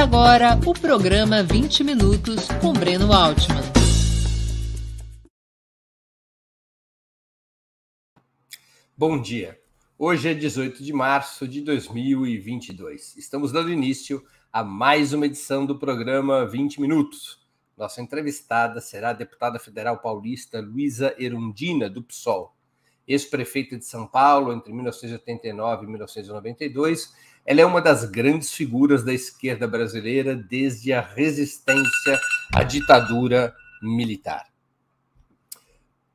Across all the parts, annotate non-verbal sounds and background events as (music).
agora o programa 20 Minutos com Breno Altman. Bom dia. Hoje é 18 de março de 2022. Estamos dando início a mais uma edição do programa 20 Minutos. Nossa entrevistada será a deputada federal paulista Luísa Erundina, do PSOL ex-prefeita de São Paulo entre 1989 e 1992 ela é uma das grandes figuras da esquerda brasileira desde a resistência à ditadura militar.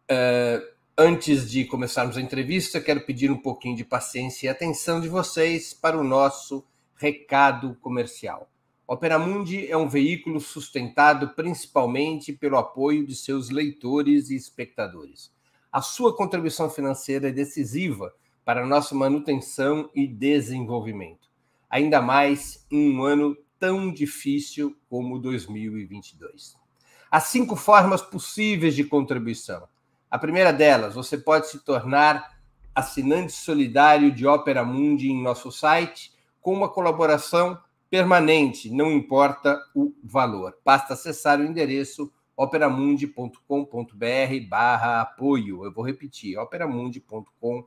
Uh, antes de começarmos a entrevista, quero pedir um pouquinho de paciência e atenção de vocês para o nosso recado comercial. Opera Mundi é um veículo sustentado principalmente pelo apoio de seus leitores e espectadores. A sua contribuição financeira é decisiva para nossa manutenção e desenvolvimento, ainda mais em um ano tão difícil como 2022. Há cinco formas possíveis de contribuição. A primeira delas, você pode se tornar assinante solidário de Opera Mundi em nosso site com uma colaboração permanente, não importa o valor. Basta acessar o endereço operamundi.com.br apoio. Eu vou repetir, operamundi.com.br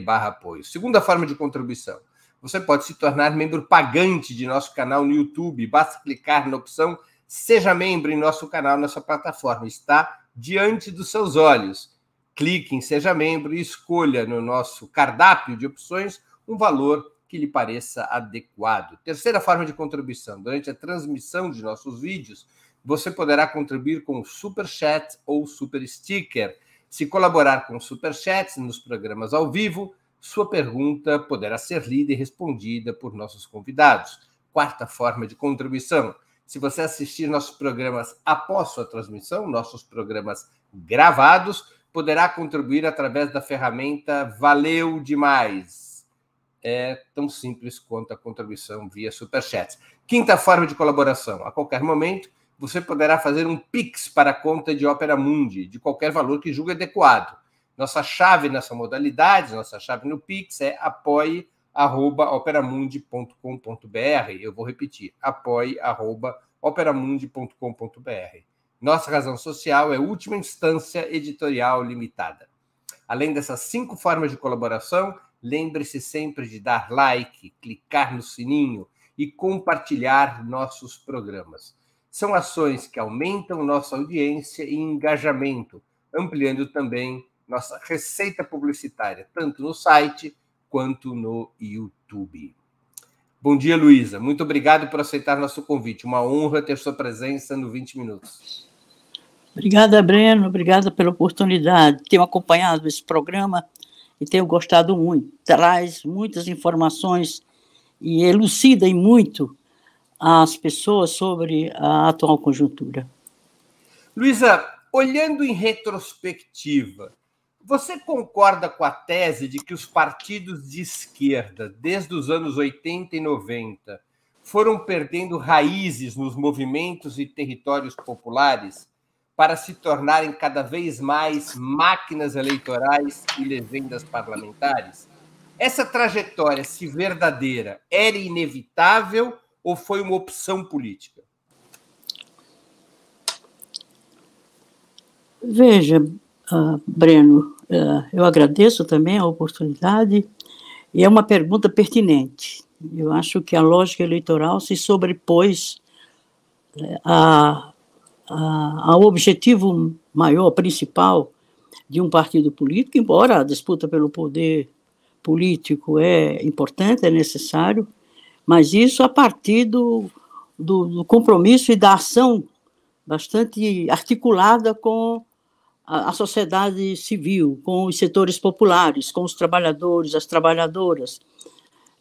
barra apoio. Segunda forma de contribuição. Você pode se tornar membro pagante de nosso canal no YouTube. Basta clicar na opção Seja Membro em nosso canal, nossa plataforma. Está diante dos seus olhos. Clique em Seja Membro e escolha no nosso cardápio de opções um valor que lhe pareça adequado. Terceira forma de contribuição: durante a transmissão de nossos vídeos, você poderá contribuir com Super Chat ou Super Sticker se colaborar com superchats nos programas ao vivo, sua pergunta poderá ser lida e respondida por nossos convidados. Quarta forma de contribuição. Se você assistir nossos programas após sua transmissão, nossos programas gravados, poderá contribuir através da ferramenta Valeu Demais. É tão simples quanto a contribuição via Superchats. Quinta forma de colaboração. A qualquer momento, você poderá fazer um Pix para a conta de Opera Mundi, de qualquer valor que julgue adequado. Nossa chave nessa modalidade, nossa chave no Pix é apoie.operamundi.com.br. Eu vou repetir, apoie.operamundi.com.br. Nossa razão social é última instância editorial limitada. Além dessas cinco formas de colaboração, lembre-se sempre de dar like, clicar no sininho e compartilhar nossos programas. São ações que aumentam nossa audiência e engajamento, ampliando também nossa receita publicitária, tanto no site quanto no YouTube. Bom dia, Luísa. Muito obrigado por aceitar nosso convite. Uma honra ter sua presença no 20 Minutos. Obrigada, Breno. Obrigada pela oportunidade. Tenho acompanhado esse programa e tenho gostado muito. Traz muitas informações e elucida muito às pessoas sobre a atual conjuntura. Luísa, olhando em retrospectiva, você concorda com a tese de que os partidos de esquerda, desde os anos 80 e 90, foram perdendo raízes nos movimentos e territórios populares para se tornarem cada vez mais máquinas eleitorais e legendas parlamentares? Essa trajetória, se verdadeira, era inevitável ou foi uma opção política? Veja, uh, Breno, uh, eu agradeço também a oportunidade e é uma pergunta pertinente. Eu acho que a lógica eleitoral se sobrepôs né, a, a, ao objetivo maior, principal, de um partido político, embora a disputa pelo poder político é importante, é necessário, mas isso a partir do, do, do compromisso e da ação bastante articulada com a, a sociedade civil, com os setores populares, com os trabalhadores, as trabalhadoras.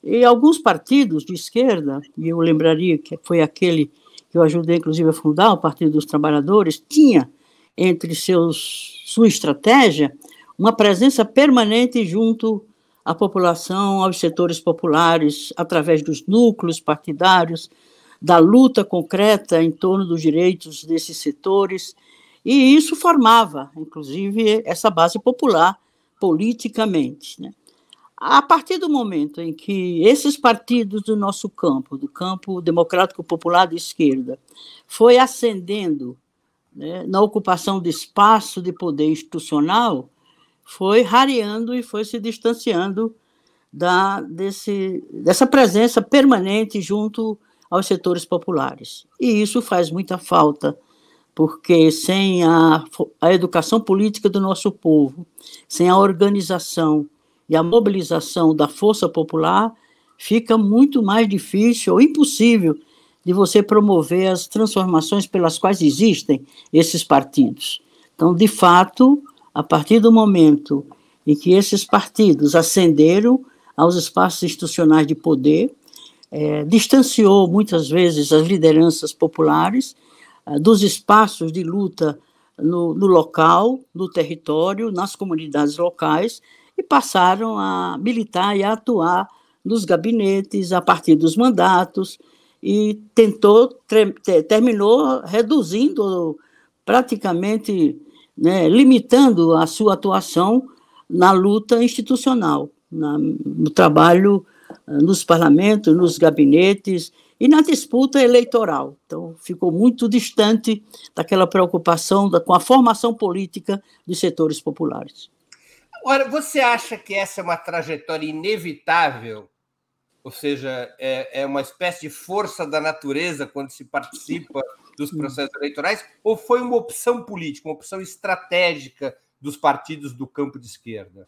E alguns partidos de esquerda, e eu lembraria que foi aquele que eu ajudei, inclusive, a fundar, o Partido dos Trabalhadores, tinha entre seus, sua estratégia uma presença permanente junto à população, aos setores populares, através dos núcleos partidários, da luta concreta em torno dos direitos desses setores. E isso formava, inclusive, essa base popular politicamente. Né? A partir do momento em que esses partidos do nosso campo, do campo democrático popular de esquerda, foi ascendendo né, na ocupação de espaço de poder institucional, foi rareando e foi se distanciando da, desse, dessa presença permanente junto aos setores populares. E isso faz muita falta, porque sem a, a educação política do nosso povo, sem a organização e a mobilização da força popular, fica muito mais difícil ou impossível de você promover as transformações pelas quais existem esses partidos. Então, de fato, a partir do momento em que esses partidos ascenderam aos espaços institucionais de poder, é, distanciou muitas vezes as lideranças populares é, dos espaços de luta no, no, local, no território, nas comunidades locais, e passaram a militar e a atuar nos gabinetes, a partir dos mandatos, e tentou, terminou reduzindo praticamente né, limitando a sua atuação na luta institucional, na, no trabalho eh, nos parlamentos, nos gabinetes e na disputa eleitoral. Então, ficou muito distante daquela preocupação da, com a formação política de setores populares. Agora, você acha que essa é uma trajetória inevitável? Ou seja, é, é uma espécie de força da natureza quando se participa dos processos eleitorais, ou foi uma opção política, uma opção estratégica dos partidos do campo de esquerda?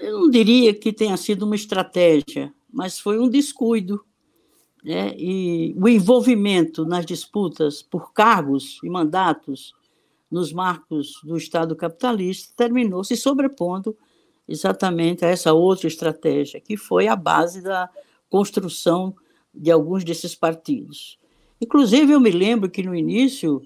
Eu não diria que tenha sido uma estratégia, mas foi um descuido. Né? E o envolvimento nas disputas por cargos e mandatos nos marcos do Estado capitalista terminou se sobrepondo exatamente a essa outra estratégia, que foi a base da construção de alguns desses partidos. Inclusive, eu me lembro que no início,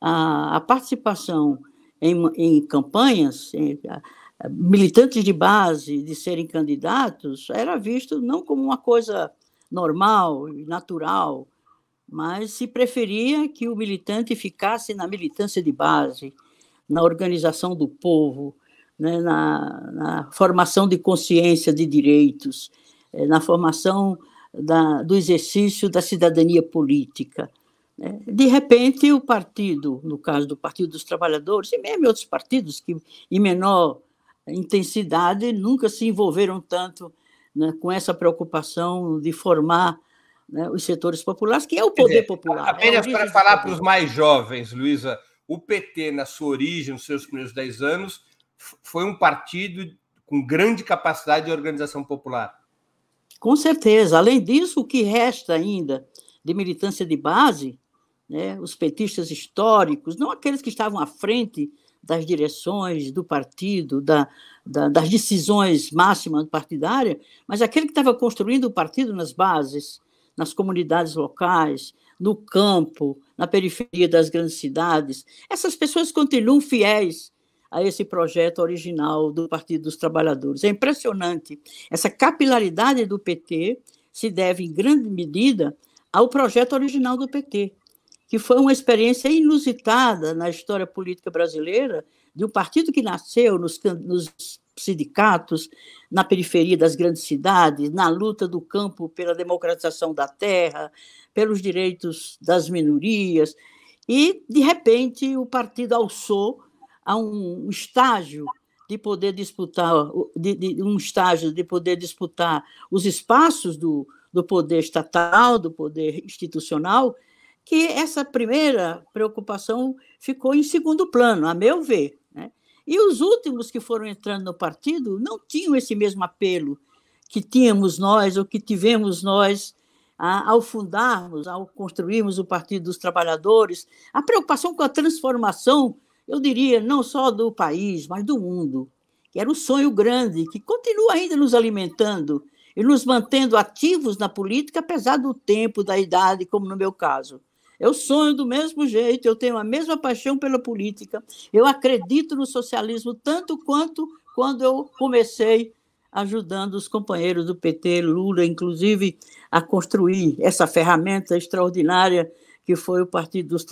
a, a participação em, em campanhas, em, a, militantes de base, de serem candidatos, era visto não como uma coisa normal, e natural, mas se preferia que o militante ficasse na militância de base, na organização do povo, né, na, na, formação de consciência de direitos, eh, na formação da, do exercício da cidadania política. Né? De repente, o partido, no caso do Partido dos Trabalhadores, e mesmo outros partidos que, em menor intensidade, nunca se envolveram tanto né, com essa preocupação de formar né, os setores populares, que é o poder dizer, popular. É apenas é para falar para os mais jovens, Luísa, o PT, na sua origem, nos seus primeiros 10 anos, foi um partido com grande capacidade de organização popular. Com certeza. Além disso, o que resta ainda de militância de base, né, os petistas históricos, não aqueles que estavam à frente das direções do partido, da, da, das decisões máximas partidárias, mas aquele que estava construindo o partido nas bases, nas comunidades locais, no campo, na periferia das grandes cidades, essas pessoas continuam fiéis a esse projeto original do Partido dos Trabalhadores. É impressionante. Essa capilaridade do PT se deve, em grande medida, ao projeto original do PT, que foi uma experiência inusitada na história política brasileira de um partido que nasceu nos, nos sindicatos, na periferia das grandes cidades, na luta do campo pela democratização da terra, pelos direitos das minorias. E, de repente, o partido alçou a um estágio de poder disputar, de, de, um estágio de poder disputar os espaços do, do poder estatal, do poder institucional, que essa primeira preocupação ficou em segundo plano, a meu ver. Né? E os últimos que foram entrando no partido não tinham esse mesmo apelo que tínhamos nós, ou que tivemos nós, ao fundarmos, ao construirmos o Partido dos Trabalhadores, a preocupação com a transformação eu diria, não só do país, mas do mundo, que era um sonho grande, que continua ainda nos alimentando e nos mantendo ativos na política, apesar do tempo, da idade, como no meu caso. Eu sonho do mesmo jeito, eu tenho a mesma paixão pela política, eu acredito no socialismo tanto quanto quando eu comecei ajudando os companheiros do PT, Lula, inclusive, a construir essa ferramenta extraordinária que foi o Partido dos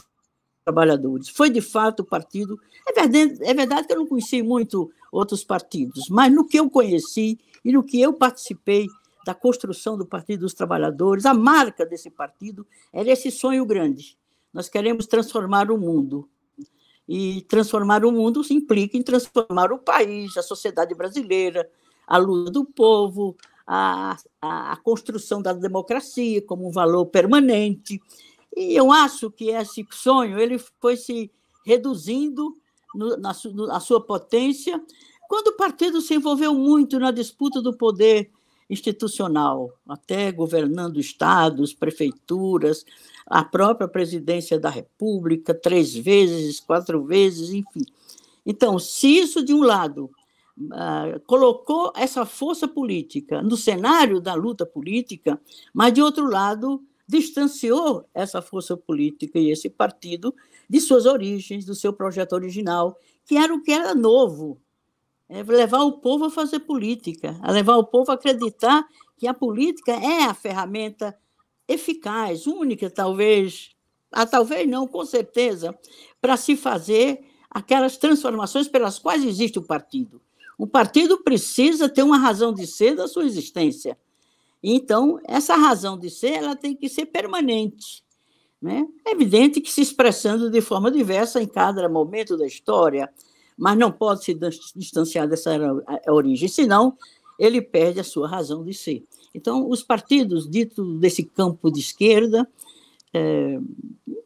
Trabalhadores. Foi, de fato, o partido. É verdade, é verdade que eu não conheci muito outros partidos, mas no que eu conheci e no que eu participei da construção do Partido dos Trabalhadores, a marca desse partido era esse sonho grande. Nós queremos transformar o mundo. E transformar o mundo implica em transformar o país, a sociedade brasileira, a luta do povo, a, a, a construção da democracia como um valor permanente. E eu acho que esse sonho ele foi se reduzindo no, na, su, sua potência quando o partido se envolveu muito na disputa do poder institucional, até governando estados, prefeituras, a própria presidência da República, três vezes, quatro vezes, enfim. Então, se isso, de um lado, uh, colocou essa força política no cenário da luta política, mas, de outro lado, distanciou essa força política e esse partido de suas origens, do seu projeto original, que era o que era novo. É levar o povo a fazer política, a levar o povo a acreditar que a política é a ferramenta eficaz, única, talvez, a ah, talvez não, com certeza, para se fazer aquelas transformações pelas quais existe o partido. O partido precisa ter uma razão de ser da sua existência. Então, essa razão de ser ela tem que ser permanente. Né? É evidente que se expressando de forma diversa em cada momento da história, mas não pode se distanciar dessa origem, senão ele perde a sua razão de ser. Então, os partidos ditos desse campo de esquerda, é,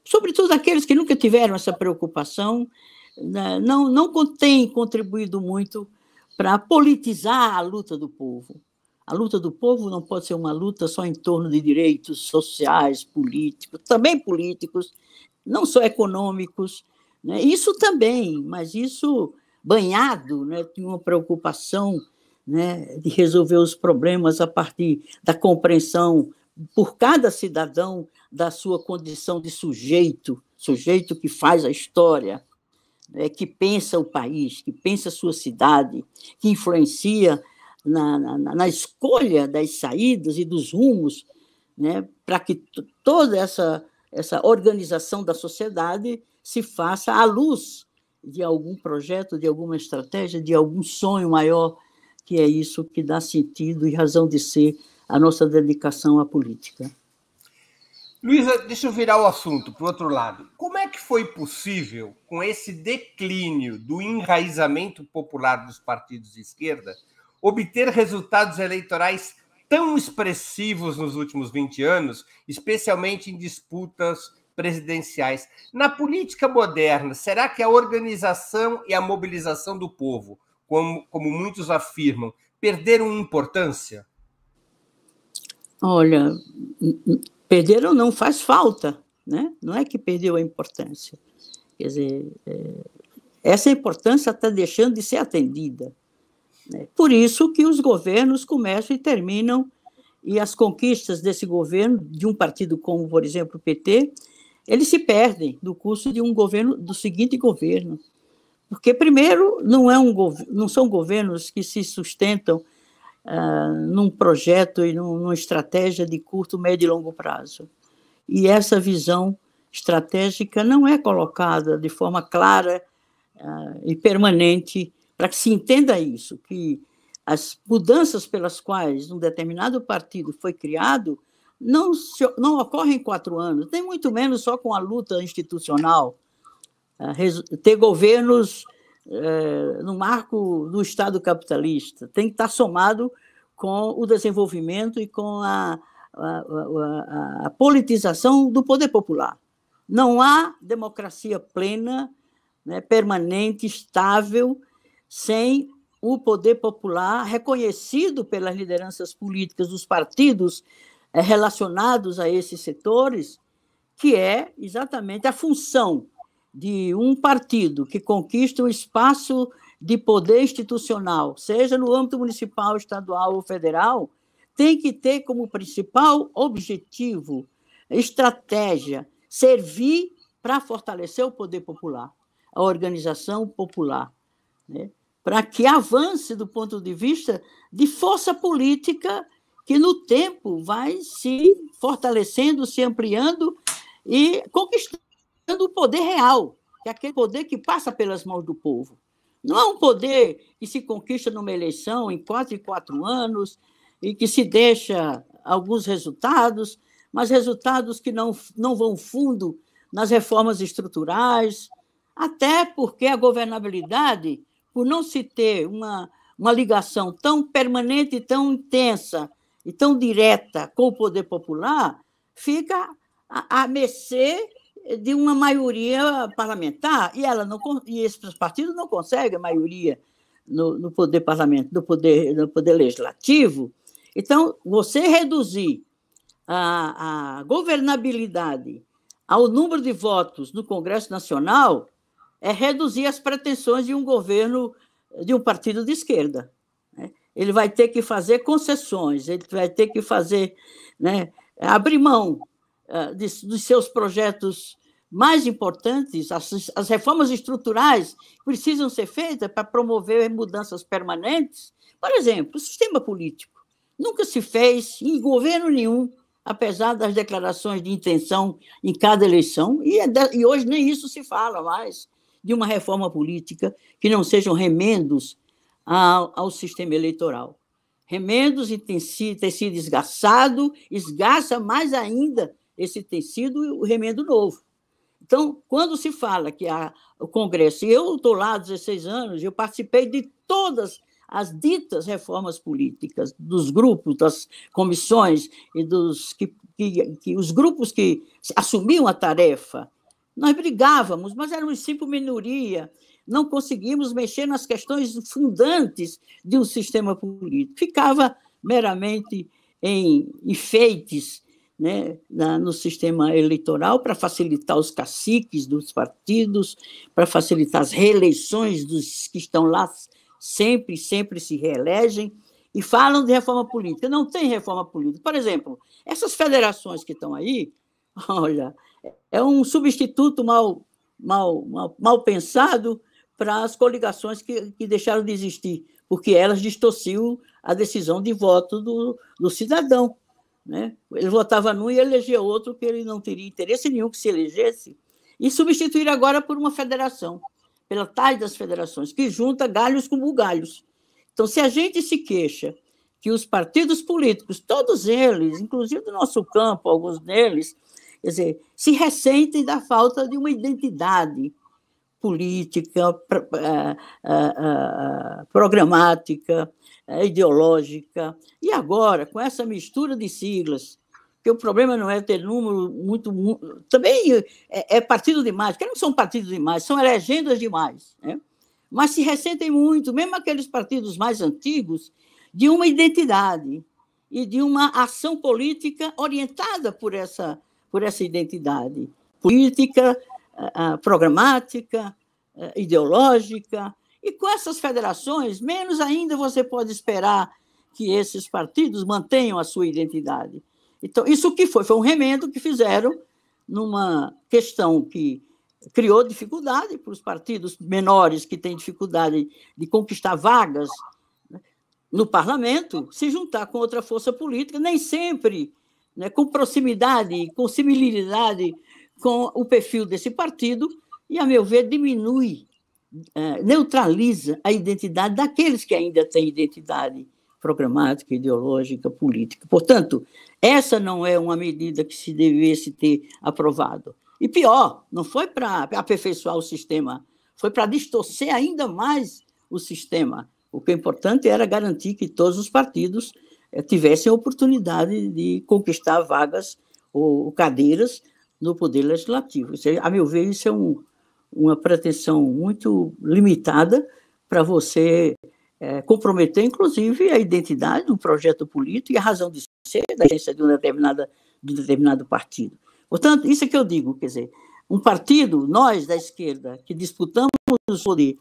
sobretudo aqueles que nunca tiveram essa preocupação, né, não, não têm contribuído muito para politizar a luta do povo. A luta do povo não pode ser uma luta só em torno de direitos sociais, políticos, também políticos, não só econômicos. Né? Isso também, mas isso banhado né, de uma preocupação né, de resolver os problemas a partir da compreensão por cada cidadão da sua condição de sujeito, sujeito que faz a história, né, que pensa o país, que pensa a sua cidade, que influencia na, na, na escolha das saídas e dos rumos, né, para que toda essa, essa organização da sociedade se faça à luz de algum projeto, de alguma estratégia, de algum sonho maior, que é isso que dá sentido e razão de ser a nossa dedicação à política. Luísa, deixa eu virar o assunto para o outro lado. Como é que foi possível, com esse declínio do enraizamento popular dos partidos de esquerda, obter resultados eleitorais tão expressivos nos últimos 20 anos, especialmente em disputas presidenciais. Na política moderna, será que a organização e a mobilização do povo, como, como muitos afirmam, perderam importância? Olha, perderam não, faz falta, né? Não é que perdeu a importância. Quer dizer, é, essa importância está deixando de ser atendida. Por isso que os governos começam e terminam, e as conquistas desse governo, de um partido como, por exemplo, o PT, eles se perdem do curso de um governo, do seguinte governo. Porque, primeiro, não, é um, não são governos que se sustentam ah, num projeto e num, numa estratégia de curto, médio e longo prazo. E essa visão estratégica não é colocada de forma clara ah, e permanente para que se entenda isso, que as mudanças pelas quais um determinado partido foi criado não, se, não ocorrem em quatro anos, nem muito menos só com a luta institucional. Eh, ter governos é, no marco do Estado capitalista tem que estar somado com o desenvolvimento e com a, a, a, a politização do poder popular. Não há democracia plena, né, permanente, estável, sem o poder popular reconhecido pelas lideranças políticas dos partidos eh, relacionados a esses setores, que é exatamente a função de um partido que conquista um espaço de poder institucional, seja no âmbito municipal, estadual ou federal, tem que ter como principal objetivo, estratégia, servir para fortalecer o poder popular, a organização popular. Né? para que avance do ponto de vista de força política que no tempo vai se fortalecendo, se ampliando e conquistando o poder real, que é aquele poder que passa pelas mãos do povo. Não é um poder que se conquista numa eleição em quase quatro anos e que se deixa alguns resultados, mas resultados que não, não vão fundo nas reformas estruturais, até porque a governabilidade por não se ter uma, uma ligação tão permanente, tão intensa e tão direta com o poder popular, fica a, mercê de uma maioria parlamentar e ela não e esses partidos não conseguem a maioria no, no poder parlamento no poder no poder legislativo então você reduzir a, a governabilidade ao número de votos no Congresso Nacional é reduzir as pretensões de um governo, de um partido de esquerda. Né? Ele vai ter que fazer concessões, ele vai ter que fazer, né, abrir mão uh, de, dos seus projetos mais importantes, as, as reformas estruturais precisam ser feitas para promover mudanças permanentes. Por exemplo, o sistema político nunca se fez em governo nenhum apesar das declarações de intenção em cada eleição, e, é hoje nem isso se fala mais de uma reforma política que não sejam remendos ao, ao sistema eleitoral. Remendos e tecido desgastado, esgaça mais ainda esse tecido e o remendo novo. Então, quando se fala que a, o Congresso, e eu estou lá há 16 anos, eu participei de todas as ditas reformas políticas, dos grupos, das comissões e dos que, que, que os grupos que assumiam a tarefa nós brigávamos, mas éramos simples minoria. Não conseguimos mexer nas questões fundantes de um sistema político. Ficava meramente em enfeites né, na, no sistema eleitoral para facilitar os caciques dos partidos, para facilitar as reeleições dos que estão lá sempre, sempre se reelegem e falam de reforma política. Não tem reforma política. Por exemplo, essas federações que estão aí, (laughs) olha, é um substituto mal, mal, mal, mal pensado para as coligações que, que deixaram de existir, porque elas distorciam a decisão de voto do, do cidadão. Né? Ele votava num e elegia outro que ele não teria interesse nenhum que se elegesse, e substituir agora por uma federação, pela tais das federações, que junta galhos com bugalhos. Então, se a gente se queixa que os partidos políticos, todos eles, inclusive do nosso campo, alguns deles, Quer dizer, se ressentem da falta de uma identidade política, ah, ah, ah, programática, ideológica. E agora, com essa mistura de siglas, que o problema não é ter número muito. também é, é, partido demais, que não são partidos demais, são legendas demais. Né? Mas se ressentem muito, mesmo aqueles partidos mais antigos, de uma identidade e de uma ação política orientada por essa por essa identidade política, ah, ah, programática, ah, ideológica. E com essas federações, menos ainda você pode esperar que esses partidos mantenham a sua identidade. Então, isso que foi? Foi um remendo que fizeram numa questão que criou dificuldade para os partidos menores que têm dificuldade de conquistar vagas né, no parlamento, se juntar com outra força política, nem sempre né, com proximidade, com similaridade com o perfil desse partido, e, a meu ver, diminui, é, neutraliza a identidade daqueles que ainda têm identidade programática, ideológica, política. Portanto, essa não é uma medida que se devesse ter aprovado. E pior, não foi para aperfeiçoar o sistema, foi para distorcer ainda mais o sistema. O que é importante era garantir que todos os partidos eh, tivessem a oportunidade de conquistar vagas ou cadeiras no Poder Legislativo. A meu ver, isso é um, uma pretensão muito limitada para você é, comprometer, inclusive, a identidade do projeto político e a razão de ser da agência de, um determinada, de um determinado partido. Portanto, isso é que eu digo, quer dizer, um partido, nós da esquerda, que disputamos o poder,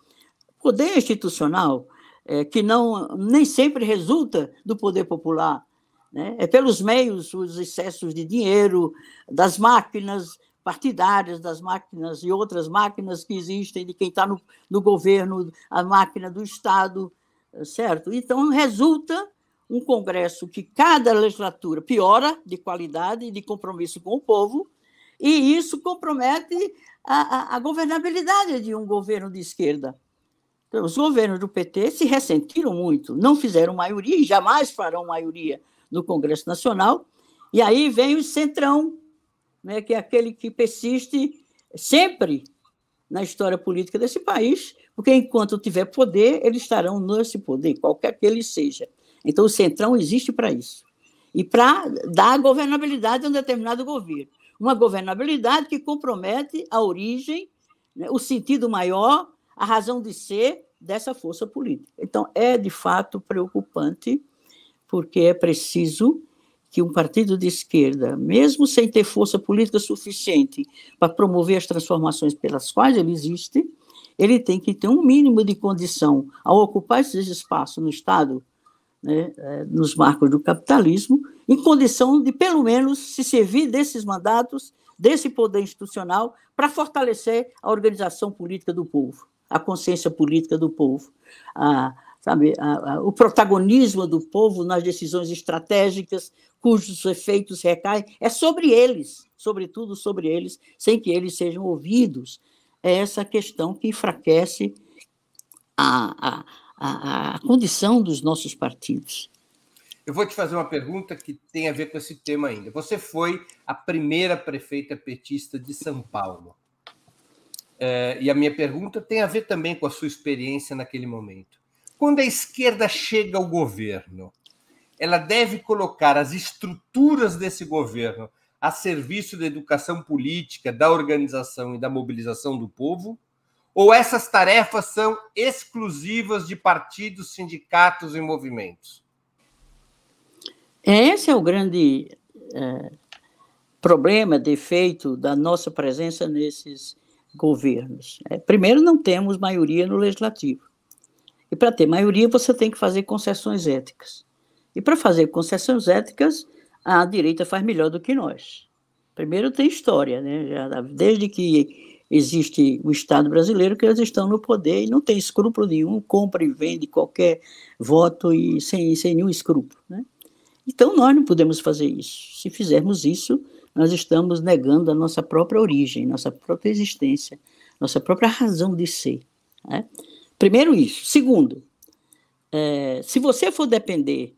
poder institucional, é, que não nem sempre resulta do poder popular. Né? É pelos meios, os excessos de dinheiro, das máquinas partidárias, das máquinas e outras máquinas que existem, de quem está no, no governo, a máquina do Estado, certo? Então, resulta um Congresso que cada legislatura piora de qualidade e de compromisso com o povo, e isso compromete a, a, a governabilidade de um governo de esquerda. Então, os governos do PT se ressentiram muito, não fizeram maioria e jamais farão maioria no Congresso Nacional. E aí vem o centrão, né, que é aquele que persiste sempre na história política desse país, porque enquanto tiver poder, eles estarão nesse poder, qualquer que ele seja. Então, o centrão existe para isso e para dar governabilidade a um determinado governo. Uma governabilidade que compromete a origem, né, o sentido maior a razão de ser dessa força política. Então, é de fato preocupante, porque é preciso que um partido de esquerda, mesmo sem ter força política suficiente para promover as transformações pelas quais ele existe, ele tem que ter um mínimo de condição ao ocupar esses espaços no Estado, né, é, nos marcos do capitalismo, em condição de, pelo menos, se servir desses mandatos, desse poder institucional, para fortalecer a organização política do povo a consciência política do povo, a, sabe, a, a, o protagonismo do povo nas decisões estratégicas, cujos efeitos recaem, é sobre eles, sobretudo sobre eles, sem que eles sejam ouvidos. É essa questão que enfraquece a, a condição dos nossos partidos. Eu vou te fazer uma pergunta que tem a ver com esse tema ainda. Você foi a primeira prefeita petista de São Paulo. Eh, e a minha pergunta tem a ver também com a sua experiência naquele momento. Quando a esquerda chega ao governo, ela deve colocar as estruturas desse governo a serviço da educação política, da organização e da mobilização do povo? Ou essas tarefas são exclusivas de partidos, sindicatos e movimentos? Esse é o grande é, problema, defeito da nossa presença nesses governos. Né? primeiro, não temos maioria no legislativo. E para ter maioria, você tem que fazer concessões éticas. E para fazer concessões éticas, a direita faz melhor do que nós. Primeiro, tem história, né? desde que existe o Estado brasileiro, que eles estão no poder e não tem escrúpulo nenhum, compra e vende qualquer voto e sem, sem nenhum escrúpulo, né? Então, nós não podemos fazer isso. Se fizermos isso, nós estamos negando a nossa própria origem, nossa própria existência, nossa própria razão de ser. Né? Primeiro, isso. Segundo, é, se você for depender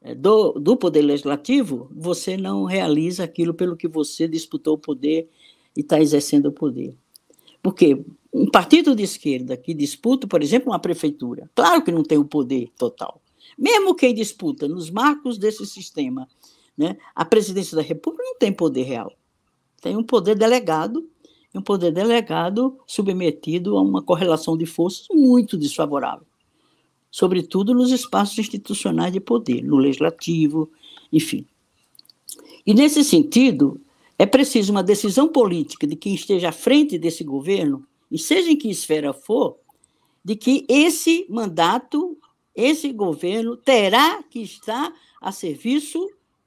é, do, do poder legislativo, você não realiza aquilo pelo que você disputou o poder e está exercendo o poder. Porque um partido de esquerda que disputa, por exemplo, uma prefeitura, claro que não tem o poder total. Mesmo quem disputa nos marcos desse sistema né? A presidência da República não tem poder real, tem um poder delegado, um poder delegado submetido a uma correlação de forças muito desfavorável, sobretudo nos espaços institucionais de poder, no legislativo, enfim. E nesse sentido, é preciso uma decisão política de quem esteja à frente desse governo, e seja em que esfera for, de que esse mandato, esse governo, terá que estar a serviço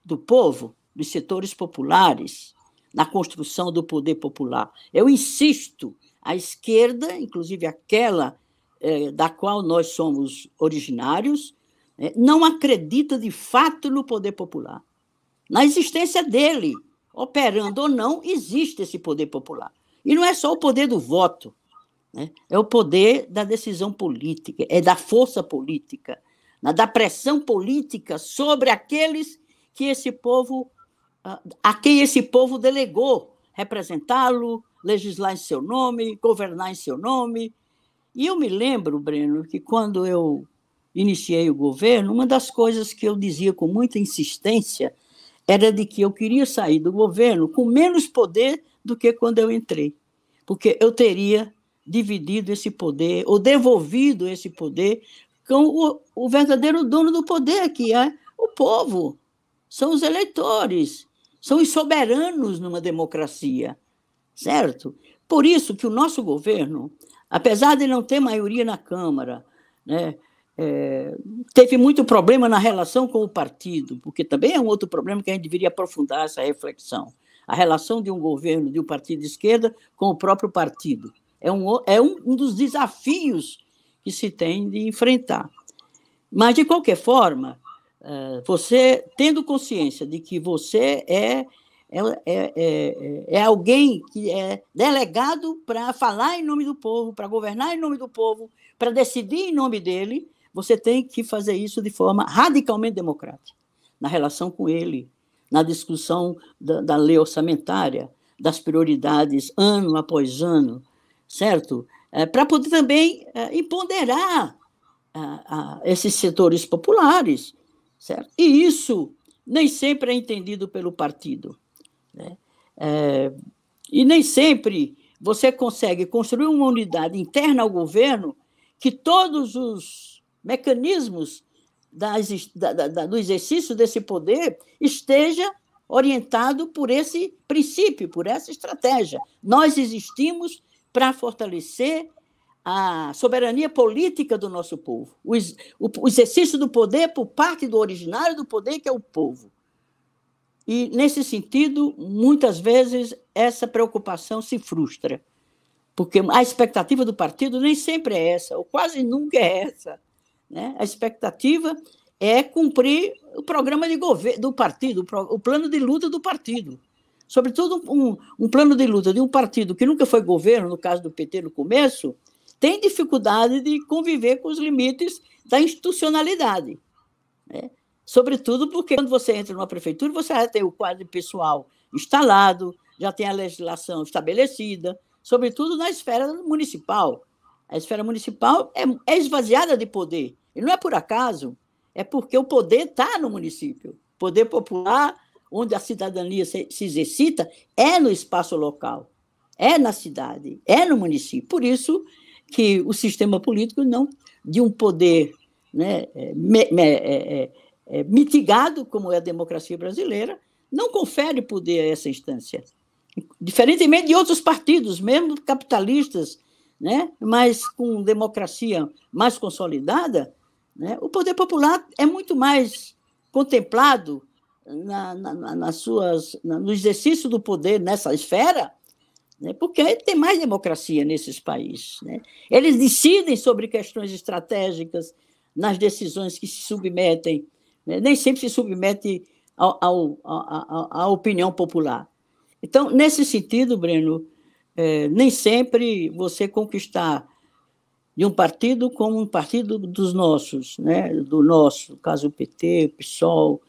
do povo, dos setores populares, na construção do poder popular. Eu insisto, a esquerda, inclusive aquela eh, da qual nós somos originários, né, não acredita de fato no poder popular, na existência dele. Operando ou não, existe esse poder popular. E não é só o poder do voto, né? é o poder da decisão política, é da força política, né, da pressão política sobre aqueles que esse povo, ah, a quem esse povo delegou representá-lo, legislar em seu nome, governar em seu nome. E eu me lembro, Breno, que quando eu iniciei o governo, uma das coisas que eu dizia com muita insistência era de que eu queria sair do governo com menos poder do que quando eu entrei, porque eu teria dividido esse poder ou devolvido esse poder com o, o verdadeiro dono do poder, que é o povo, são os eleitores, são os soberanos numa democracia, certo? Por isso que o nosso governo, apesar de não ter maioria na Câmara, né, é, teve muito problema na relação com o partido, porque também é um outro problema que a gente deveria aprofundar essa reflexão. A relação de um governo, de um partido de esquerda, com o próprio partido. É um, é um, um dos desafios que se tem de enfrentar. Mas, de qualquer forma, eh, você tendo consciência de que você é, é, é, é, é alguém que é delegado para falar em nome do povo, para governar em nome do povo, para decidir em nome dele, você tem que fazer isso de forma radicalmente democrática, na relação com ele, na discussão da, da lei orçamentária, das prioridades ano após ano, certo? Eh, para poder também eh, empoderar esses setores populares Certo? E isso nem sempre é entendido pelo partido. Né? É, e nem sempre você consegue construir uma unidade interna ao governo que todos os mecanismos da, da, do exercício desse poder esteja orientado por esse princípio, por essa estratégia. Nós existimos para fortalecer a soberania política do nosso povo, o, o exercício do poder por parte do originário do poder, que é o povo. E, nesse sentido, muitas vezes essa preocupação se frustra, porque a expectativa do partido nem sempre é essa, ou quase nunca é essa. Né? A expectativa é cumprir o programa de governo do partido, o plano de luta do partido. Sobretudo um, um plano de luta de um partido que nunca foi governo, no caso do PT no começo, têm dificuldade de conviver com os limites da institucionalidade. Né? Sobretudo porque, quando você entra numa prefeitura, você já tem o quadro pessoal instalado, já tem a legislação estabelecida, sobretudo na esfera municipal. A esfera municipal é, é esvaziada de poder. E não é por acaso, é porque o poder está no município. Poder popular, onde a cidadania se, se exercita, é no espaço local, é na cidade, é no município. Por isso que o sistema político não de um poder né, é, me, me, é, é, é, mitigado como é a democracia brasileira não confere poder a essa instância, diferentemente de outros partidos, mesmo capitalistas, né, mas com democracia mais consolidada, né, o poder popular é muito mais contemplado na, na, na, nas suas, no exercício do poder nessa esfera né? porque tem mais democracia nesses países. Né? Eles decidem sobre questões estratégicas nas decisões que se submetem, né? nem sempre se submete à opinião popular. Então, nesse sentido, Breno, é, nem sempre você conquistar de um partido como um partido dos nossos, né? do nosso, no caso o PT, o PSOL,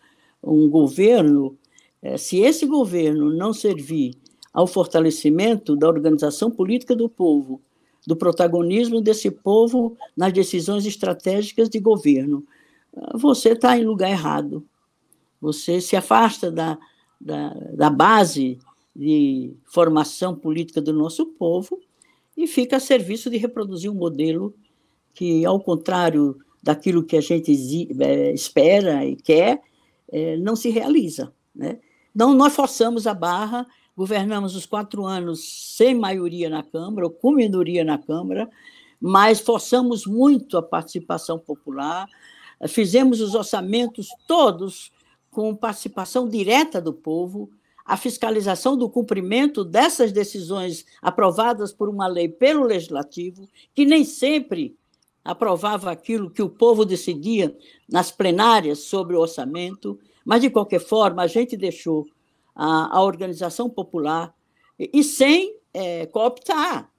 um governo, é, se esse governo não servir ao fortalecimento da organização política do povo, do protagonismo desse povo nas decisões estratégicas de governo. Você está em lugar errado. Você se afasta da, da, da base de formação política do nosso povo e fica a serviço de reproduzir um modelo que, ao contrário daquilo que a gente é, espera e quer, é, não se realiza. Né? Não nós forçamos a barra governamos os quatro anos sem maioria na Câmara, ou com minoria na Câmara, mas forçamos muito a participação popular, fizemos os orçamentos todos com participação direta do povo, a fiscalização do cumprimento dessas decisões aprovadas por uma lei pelo legislativo, que nem sempre aprovava aquilo que o povo decidia nas plenárias sobre o orçamento, mas de qualquer forma a gente deixou a, a organização popular, e, e sem é, cooptar,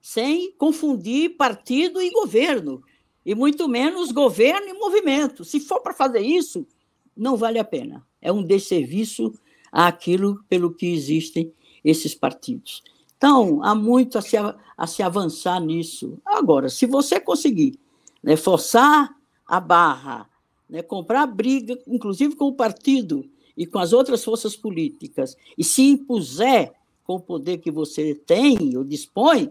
sem confundir partido e governo, e muito menos governo e movimento. Se for para fazer isso, não vale a pena. É um desserviço àquilo pelo que existem esses partidos. Então, há muito a se, a se avançar nisso. Agora, se você conseguir né, forçar a barra, né, comprar briga, inclusive com o partido, e com as outras forças políticas e se impuser com o poder que você tem ou dispõe,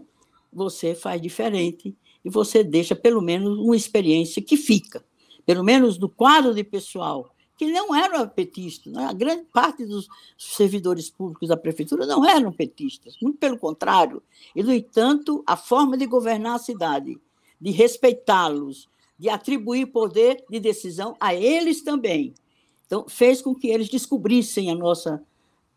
você faz diferente e você deixa pelo menos uma experiência que fica, pelo menos do quadro de pessoal que não eram petistas. Né? A grande parte dos servidores públicos da prefeitura não eram petistas, muito pelo contrário. E, no entanto, a forma de governar a cidade, de respeitá-los, de atribuir poder de decisão a eles também, então, fez com que eles descobrissem a nossa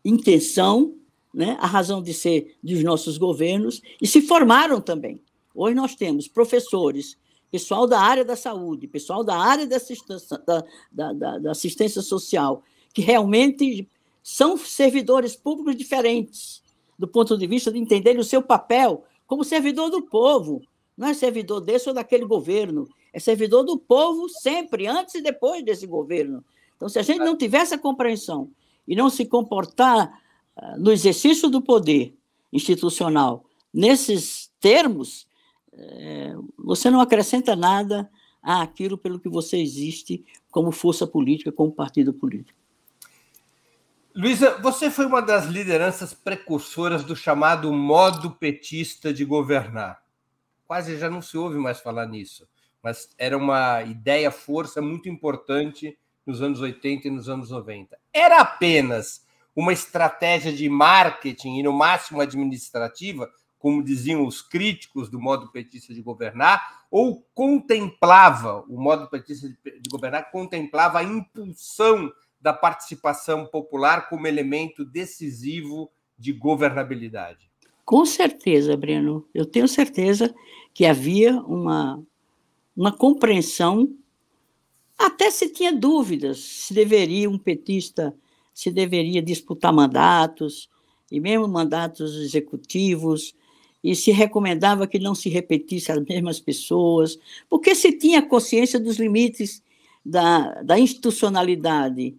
intenção, né, a razão de ser dos nossos governos, e se formaram também. Hoje nós temos professores, pessoal da área da saúde, pessoal da área da assistência, da, da, da, da assistência social, que realmente são servidores públicos diferentes, do ponto de vista de entenderem o seu papel como servidor do povo. Não é servidor desse ou daquele governo, é servidor do povo sempre, antes e depois desse governo. Então, se a gente não tiver essa compreensão e não se comportar ah, no exercício do poder institucional nesses termos, eh, você não acrescenta nada àquilo pelo que você existe como força política, como partido político. Luísa, você foi uma das lideranças precursoras do chamado modo petista de governar. Quase já não se ouve mais falar nisso, mas era uma ideia, força muito importante nos anos 80 e nos anos 90. Era apenas uma estratégia de marketing e, no máximo, administrativa, como diziam os críticos do modo petista de governar, ou contemplava, o modo petista de governar contemplava a impulsão da participação popular como elemento decisivo de governabilidade? Com certeza, Breno. Eu tenho certeza que havia uma, uma compreensão até se tinha dúvidas se deveria um petista, se deveria disputar mandatos, e mesmo mandatos executivos, e se recomendava que não se repetisse as mesmas pessoas, porque se tinha consciência dos limites da, da institucionalidade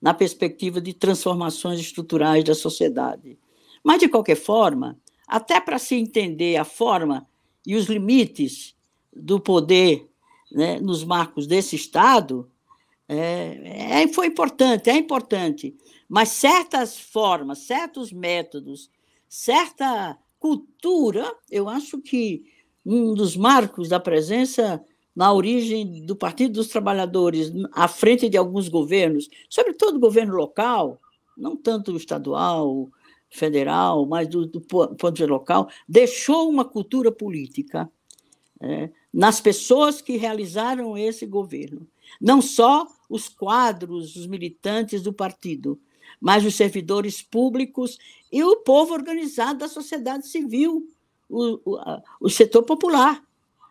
na perspectiva de transformações estruturais da sociedade. Mas, de qualquer forma, até para se entender a forma e os limites do poder né, nos marcos desse Estado, é, é, foi importante, é importante. Mas certas formas, certos métodos, certa cultura, eu acho que um dos marcos da presença na origem do Partido dos Trabalhadores, à frente de alguns governos, sobretudo governo local, não tanto estadual, federal, mas do, do ponto de vista local, deixou uma cultura política. É, nas pessoas que realizaram esse governo. Não só os quadros, os militantes do partido, mas os servidores públicos e o povo organizado da sociedade civil, o, o, o setor popular,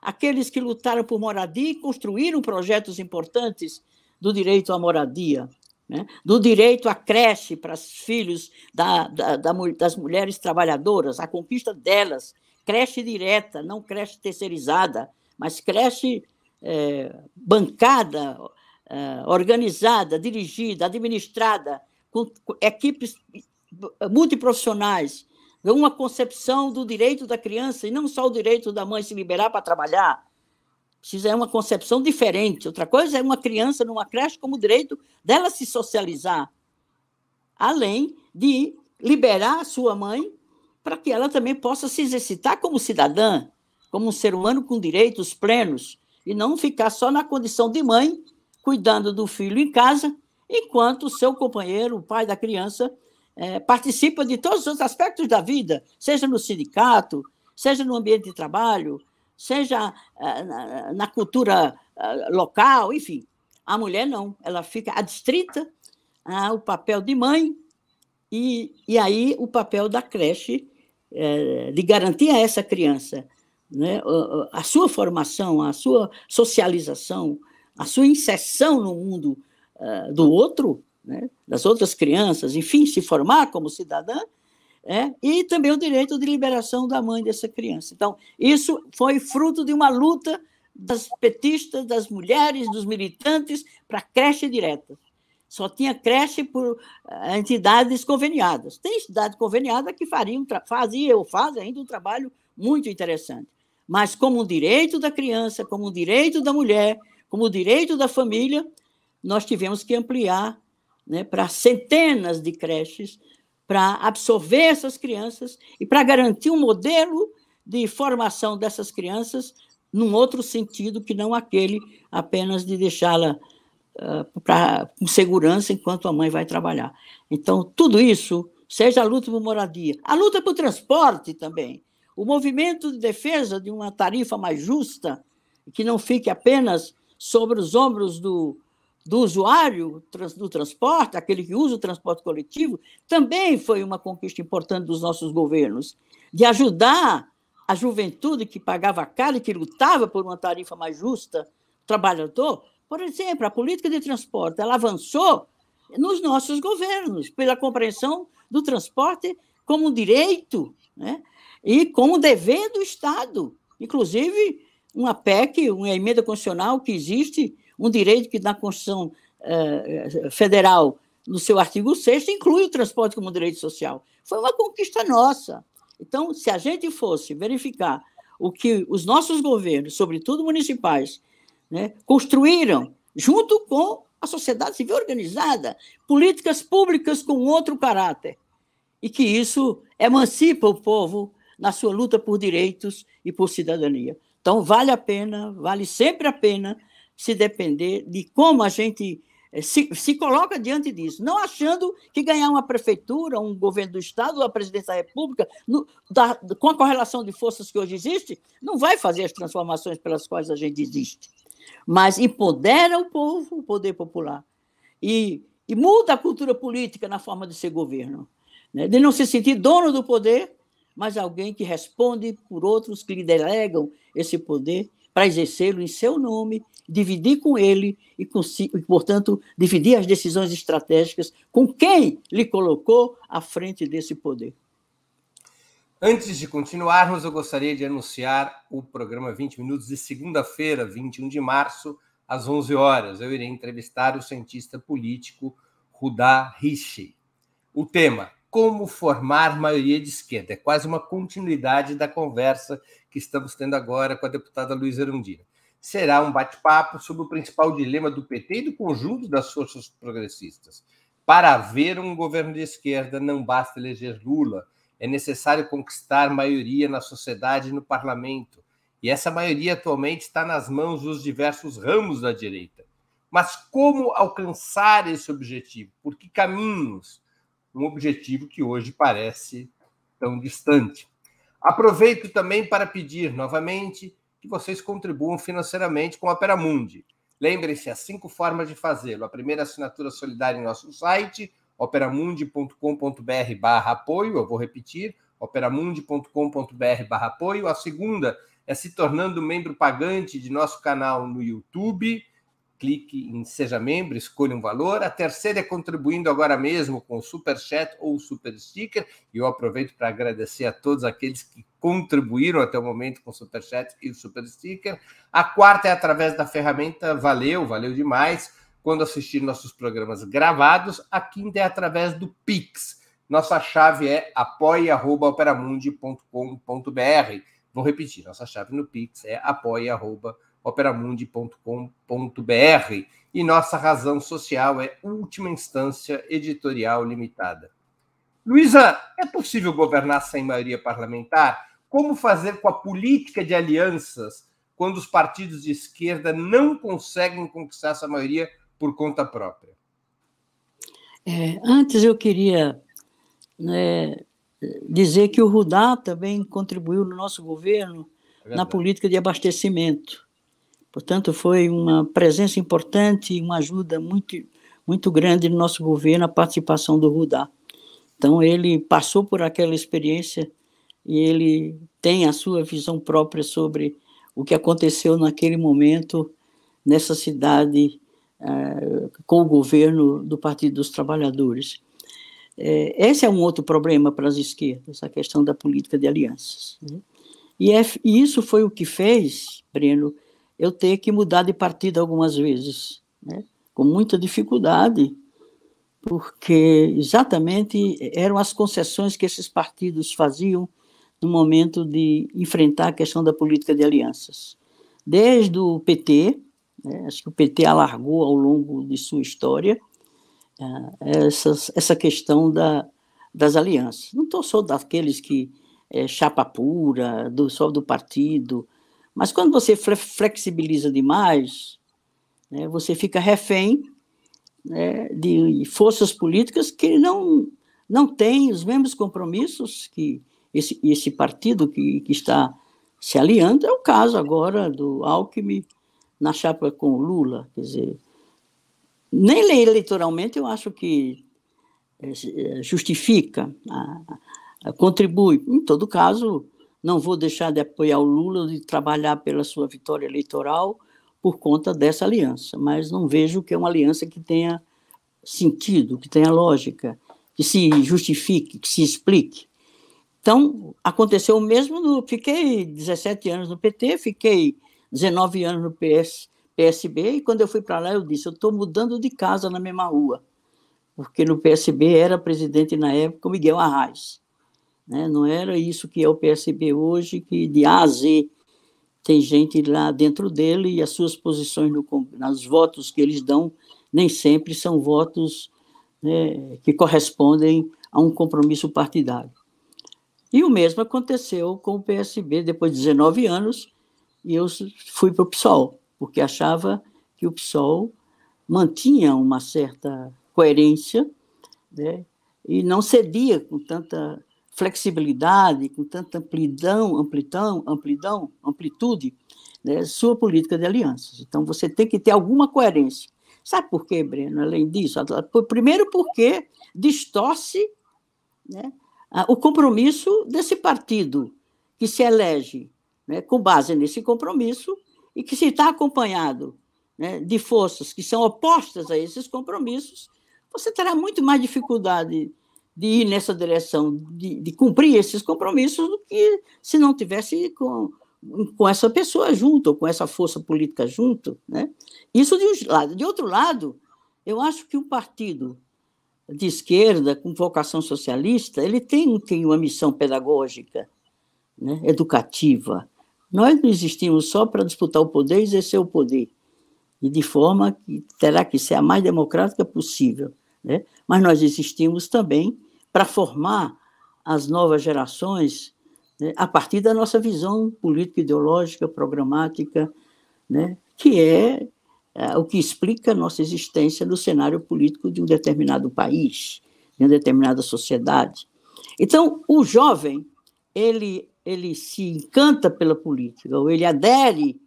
aqueles que lutaram por moradia e construíram projetos importantes do direito à moradia, né? do direito à creche para os filhos da, da, da, das mulheres trabalhadoras, a conquista delas, creche direta, não creche terceirizada, mas creche é, bancada, é, organizada, dirigida, administrada, com equipes multiprofissionais, uma concepção do direito da criança e não só o direito da mãe se liberar para trabalhar. Precisa é uma concepção diferente. Outra coisa é uma criança numa creche como o direito dela se socializar, além de liberar a sua mãe para que ela também possa se exercitar como cidadã como um ser humano com direitos plenos e não ficar só na condição de mãe, cuidando do filho em casa, enquanto o seu companheiro, o pai da criança, é, participa de todos os aspectos da vida, seja no sindicato, seja no ambiente de trabalho, seja é, na, na, cultura é, local, enfim. A mulher não, ela fica adstrita ao ah, papel de mãe e, e aí o papel da creche é, de garantir a essa criança né, a sua formação, a sua socialização, a sua inserção no mundo uh, do outro, né, das outras crianças, enfim, se formar como cidadã, é, e também o direito de liberação da mãe dessa criança. Então, isso foi fruto de uma luta das petistas, das mulheres, dos militantes, para creche direta. Só tinha creche por ah, entidades conveniadas. Tem entidade conveniada que faria, um fazia ou faz ainda um trabalho muito interessante mas como um direito da criança, como um direito da mulher, como um direito da família, nós tivemos que ampliar né, para centenas de creches para absorver essas crianças e para garantir um modelo de formação dessas crianças num outro sentido que não aquele apenas de deixá-la uh, com segurança enquanto a mãe vai trabalhar. Então, tudo isso, seja a luta por moradia, a luta por transporte também, o movimento de defesa de uma tarifa mais justa, que não fique apenas sobre os ombros do, do usuário do transporte, aquele que usa o transporte coletivo, também foi uma conquista importante dos nossos governos, de ajudar a juventude que pagava caro e que lutava por uma tarifa mais justa, trabalhador. Por exemplo, a política de transporte, ela avançou nos nossos governos, pela compreensão do transporte como um direito, né? e como dever do Estado. Inclusive, uma PEC, uma emenda constitucional que existe, um direito que na Constituição eh, eh Federal, no seu artigo 6 inclui o transporte como direito social. Foi uma conquista nossa. Então, se a gente fosse verificar o que os nossos governos, sobretudo municipais, né, construíram junto com a sociedade civil organizada, políticas públicas com outro caráter, e que isso emancipa o povo na sua luta por direitos e por cidadania. Então, vale a pena, vale sempre a pena se depender de como a gente eh, se, se, coloca diante disso, não achando que ganhar uma prefeitura, um governo do Estado, a presidência da República, no, da, com a correlação de forças que hoje existe, não vai fazer as transformações pelas quais a gente existe. Mas empodera o povo, o poder popular, e, e muda a cultura política na forma de ser governo, né? de não se sentir dono do poder, mas alguém que responde por outros que lhe delegam esse poder para exercê-lo em seu nome, dividir com ele e, e, portanto, dividir as decisões estratégicas com quem lhe colocou à frente desse poder. Antes de continuarmos, eu gostaria de anunciar o programa 20 Minutos de segunda-feira, 21 de março, às 11 horas. Eu irei entrevistar o cientista político Rudá Rishi. O tema: como formar maioria de esquerda. É quase uma continuidade da conversa que estamos tendo agora com a deputada Luísa Arundina. Será um bate-papo sobre o principal dilema do PT e do conjunto das forças progressistas. Para haver um governo de esquerda, não basta eleger Lula, é necessário conquistar maioria na sociedade e no parlamento. E essa maioria atualmente está nas mãos dos diversos ramos da direita. Mas como alcançar esse objetivo? Por que caminhos? um objetivo que hoje parece tão distante. Aproveito também para pedir novamente que vocês contribuam financeiramente com a Operamundi. Lembrem-se, há cinco formas de fazê-lo. A primeira é assinatura solidária em nosso site, operamundi.com.br barra apoio, eu vou repetir, operamundi.com.br barra apoio. A segunda é se tornando membro pagante de nosso canal no YouTube, clique em Seja Membro, escolha um valor. A terceira é contribuindo agora mesmo com o Super Chat ou o Super Sticker. E eu aproveito para agradecer a todos aqueles que contribuíram até o momento com o Super Chat e o Super Sticker. A quarta é através da ferramenta Valeu, valeu demais. Quando assistir nossos programas gravados, a quinta é através do Pix. Nossa chave é apoia.operamundi.com.br. Vou repetir, nossa chave no Pix é apoia.operamundi.com.br operamundi.com.br. E nossa razão social é Última Instância Editorial Limitada. Luísa, é possível governar sem maioria parlamentar? Como fazer com a política de alianças quando os partidos de esquerda não conseguem conquistar essa maioria por conta própria? É, antes eu queria né, dizer que o Rudá também contribuiu no nosso governo é na política de abastecimento. Portanto, foi uma presença importante, uma ajuda muito, muito grande no nosso governo, a participação do Rudá. Então, ele passou por aquela experiência e ele tem a sua visão própria sobre o que aconteceu naquele momento nessa cidade eh, com o governo do Partido dos Trabalhadores. Eh, esse é um outro problema para as esquerdas, a questão da política de alianças. Né? E, é, e isso foi o que fez, Breno, eu ter que mudar de partido algumas vezes, né? com muita dificuldade, porque exatamente eram as concessões que esses partidos faziam no momento de enfrentar a questão da política de alianças. Desde o PT, né, acho que o PT alargou ao longo de sua história eh, essas, essa questão da, das alianças. Não estou só daqueles que é chapa pura, do, só do partido, mas quando você flexibiliza demais, né, você fica refém né, de forças políticas que não, não têm os mesmos compromissos que esse, esse partido que, que está se aliando. É o caso agora do Alckmin na chapa com o Lula. Quer dizer, nem eleitoralmente eu acho que eh, eh, justifica, contribui. Em todo caso, não vou deixar de apoiar o Lula, de trabalhar pela sua vitória eleitoral por conta dessa aliança, mas não vejo que é uma aliança que tenha sentido, que tenha lógica, que se justifique, que se explique. Então, aconteceu o mesmo, no, fiquei 17 anos no PT, fiquei 19 anos no PS, PSB, e quando eu fui para lá, eu disse: eu estou mudando de casa na mesma rua, porque no PSB era presidente na época o Miguel Arraes. Né? Não era isso que é o PSB hoje, que de A a Z tem gente lá dentro dele e as suas posições, no, nos votos que eles dão, nem sempre são votos né, que correspondem a um compromisso partidário. E o mesmo aconteceu com o PSB depois de 19 anos, e eu fui para o PSOL, porque achava que o PSOL mantinha uma certa coerência né, e não cedia com tanta flexibilidade, com tanta amplidão, amplidão, amplidão, amplitude, né, sua política de alianças. Então, você tem que ter alguma coerência. Sabe por quê, Breno, além disso? Primeiro porque distorce né, o compromisso desse partido que se elege né, com base nesse compromisso e que se está acompanhado né, de forças que são opostas a esses compromissos, você terá muito mais dificuldade de ir nessa direção, de, de cumprir esses compromissos, do que se não tivesse com, com essa pessoa junto, ou com essa força política junto. Né? Isso de um lado. De outro lado, eu acho que o partido de esquerda, com vocação socialista, ele tem, tem uma missão pedagógica, né, educativa. Nós não existimos só para disputar o poder e exercer o poder, e de forma que terá que ser a mais democrática possível. Né? Mas nós existimos também para formar as novas gerações né, a partir da nossa visão política, ideológica, programática, né, que é, é o que explica a nossa existência no cenário político de um determinado país, de uma determinada sociedade. Então, o jovem, ele, ele se encanta pela política, ou ele adere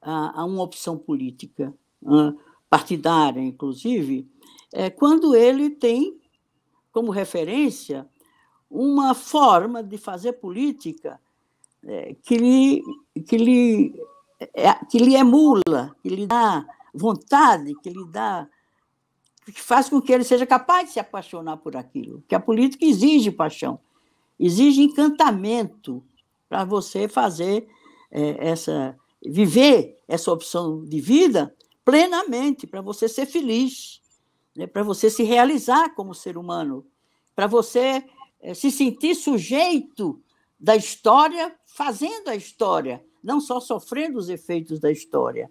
a, a uma opção política, partidária, inclusive, é, quando ele tem como referência uma forma de fazer política é, que, lhe, que, lhe, é, que lhe emula, que lhe dá vontade, que lhe dá. que faz com que ele seja capaz de se apaixonar por aquilo. Que a política exige paixão, exige encantamento para você fazer é, essa. viver essa opção de vida plenamente, para você ser feliz né, para você se realizar como ser humano, para você eh, se sentir sujeito da história, fazendo a história, não só sofrendo os efeitos da história.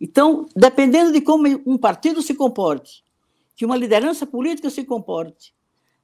Então, dependendo de como um partido se comporte, que uma liderança política se comporte,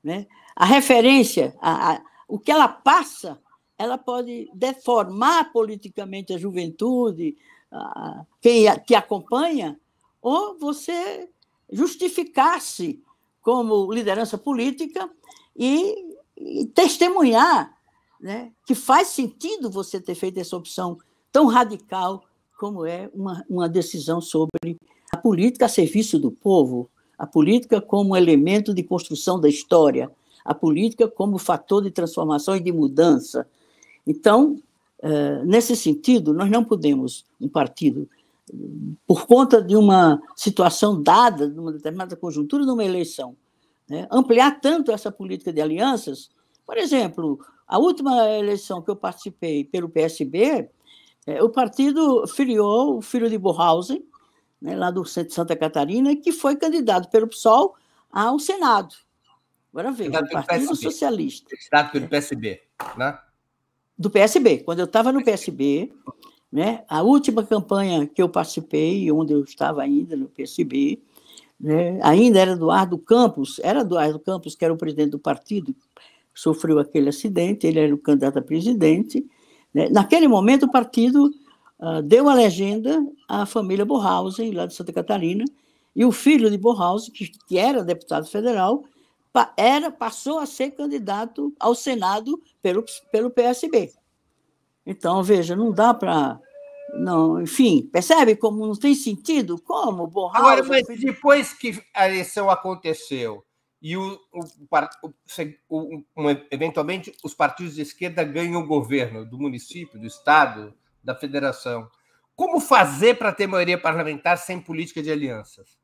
né, a referência, a, a, o que ela passa, ela pode deformar politicamente a juventude, a, quem que acompanha, ou você justificar-se como liderança política e, e testemunhar né, que faz sentido você ter feito essa opção tão radical como é uma, uma decisão sobre a política a serviço do povo, a política como elemento de construção da história, a política como fator de transformação e de mudança. Então, eh, nesse sentido, nós não podemos, um partido por conta de uma situação dada, de uma determinada conjuntura, de uma eleição, né? ampliar tanto essa política de alianças. Por exemplo, a última eleição que eu participei pelo PSB, é, o partido filiou o filho de Borhausen, né, lá do centro de Santa Catarina, que foi candidato pelo PSOL ao Senado. Agora veja, o Partido PSB. Socialista. Candidato pelo é. PSB, né? Do PSB. Quando eu estava no PSB, né? A última campanha que eu participei, onde eu estava ainda no PSB, né? ainda era Eduardo Campos, era Eduardo Campos que era o presidente do partido, sofreu aquele acidente, ele era o candidato a presidente. Né? Naquele momento, o partido uh, deu a legenda à família Borhausen, lá de Santa Catarina, e o filho de Borhausen, que, que era deputado federal, pa, era passou a ser candidato ao Senado pelo, pelo PSB. Então, veja, não dá para. Não, enfim, percebe como não tem sentido? Como? Borrar. Agora, mas depois que a eleição aconteceu e o, o, o, eventualmente os partidos de esquerda ganham o governo do município, do estado, da federação, como fazer para ter maioria parlamentar sem política de alianças?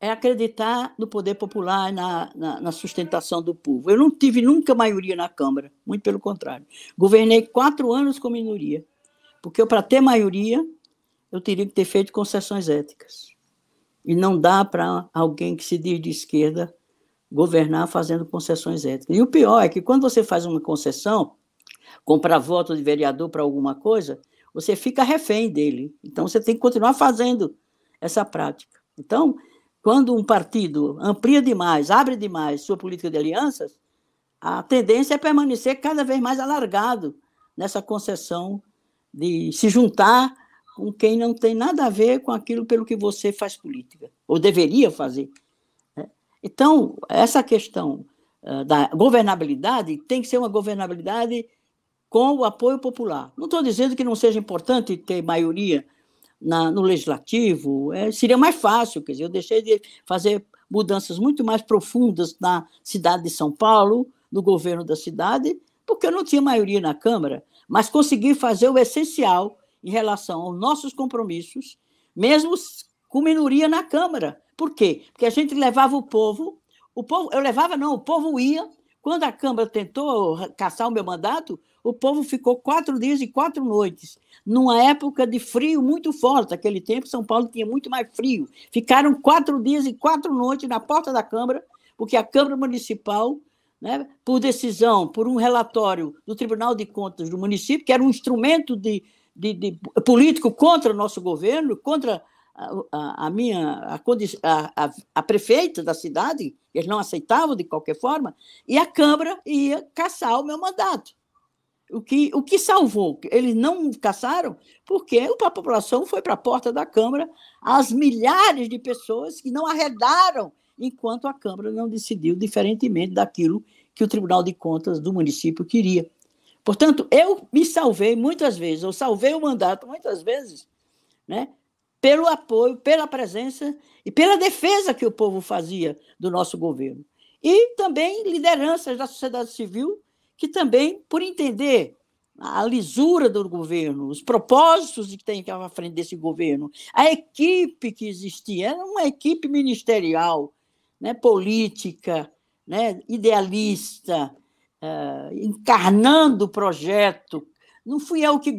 é acreditar no poder popular, na, na, na, sustentação do povo. Eu não tive nunca maioria na Câmara, muito pelo contrário. Governei quatro anos com minoria, porque para ter maioria, eu teria que ter feito concessões éticas. E não dá para alguém que se diz de esquerda governar fazendo concessões éticas. E o pior é que quando você faz uma concessão, comprar voto de vereador para alguma coisa, você fica refém dele. Então você tem que continuar fazendo essa prática. Então, quando um partido amplia demais, abre demais sua política de alianças, a tendência é permanecer cada vez mais alargado nessa concessão de se juntar com quem não tem nada a ver com aquilo pelo que você faz política, ou deveria fazer. Né? Então, essa questão eh, da governabilidade tem que ser uma governabilidade com o apoio popular. Não estou dizendo que não seja importante ter maioria na, no legislativo, é, seria mais fácil, quer dizer, eu deixei de fazer mudanças muito mais profundas na cidade de São Paulo, no governo da cidade, porque eu não tinha maioria na Câmara, mas consegui fazer o essencial em relação aos nossos compromissos, mesmo com minoria na Câmara. Por quê? Porque a gente levava o povo, o povo, eu levava não, o povo ia. Quando a Câmara tentou caçar o meu mandato, o povo ficou quatro dias e quatro noites, numa época de frio muito forte. Naquele tempo, São Paulo tinha muito mais frio. Ficaram quatro dias e quatro noites na porta da Câmara, porque a Câmara Municipal, né, por decisão, por um relatório do Tribunal de Contas do município, que era um instrumento de, de, de político contra o nosso governo, contra a, a, a minha a, a, prefeita da cidade, eles não aceitavam de qualquer forma, e a Câmara ia caçar o meu mandato. O que, o que salvou? Eles não caçaram porque a população foi para a porta da Câmara, as milhares de pessoas que não arredaram enquanto a Câmara não decidiu, diferentemente daquilo que o Tribunal de Contas do município queria. Portanto, eu me salvei muitas vezes, eu salvei o mandato muitas vezes, né, pelo apoio, pela presença e pela defesa que o povo fazia do nosso governo. E também lideranças da sociedade civil que também, por entender a lisura do governo, os propósitos que tem à frente desse governo, a equipe que existia, era uma equipe ministerial, né, política, né, idealista, uh, encarnando o projeto. Não fui eu que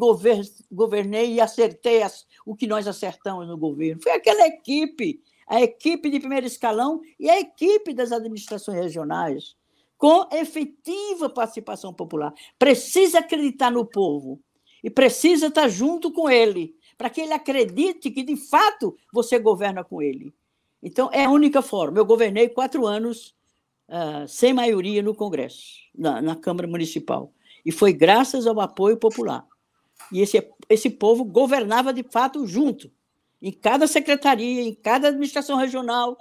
governei e acertei as, o que nós acertamos no governo, foi aquela equipe, a equipe de primeiro escalão e a equipe das administrações regionais com efetiva participação popular. Precisa acreditar no povo e precisa estar junto com ele, para que ele acredite que, de fato, você governa com ele. Então, é a única forma. Eu governei quatro anos uh, sem maioria no Congresso, na, na Câmara Municipal. E foi graças ao apoio popular. E esse, esse povo governava, de fato, junto, em cada secretaria, em cada administração regional,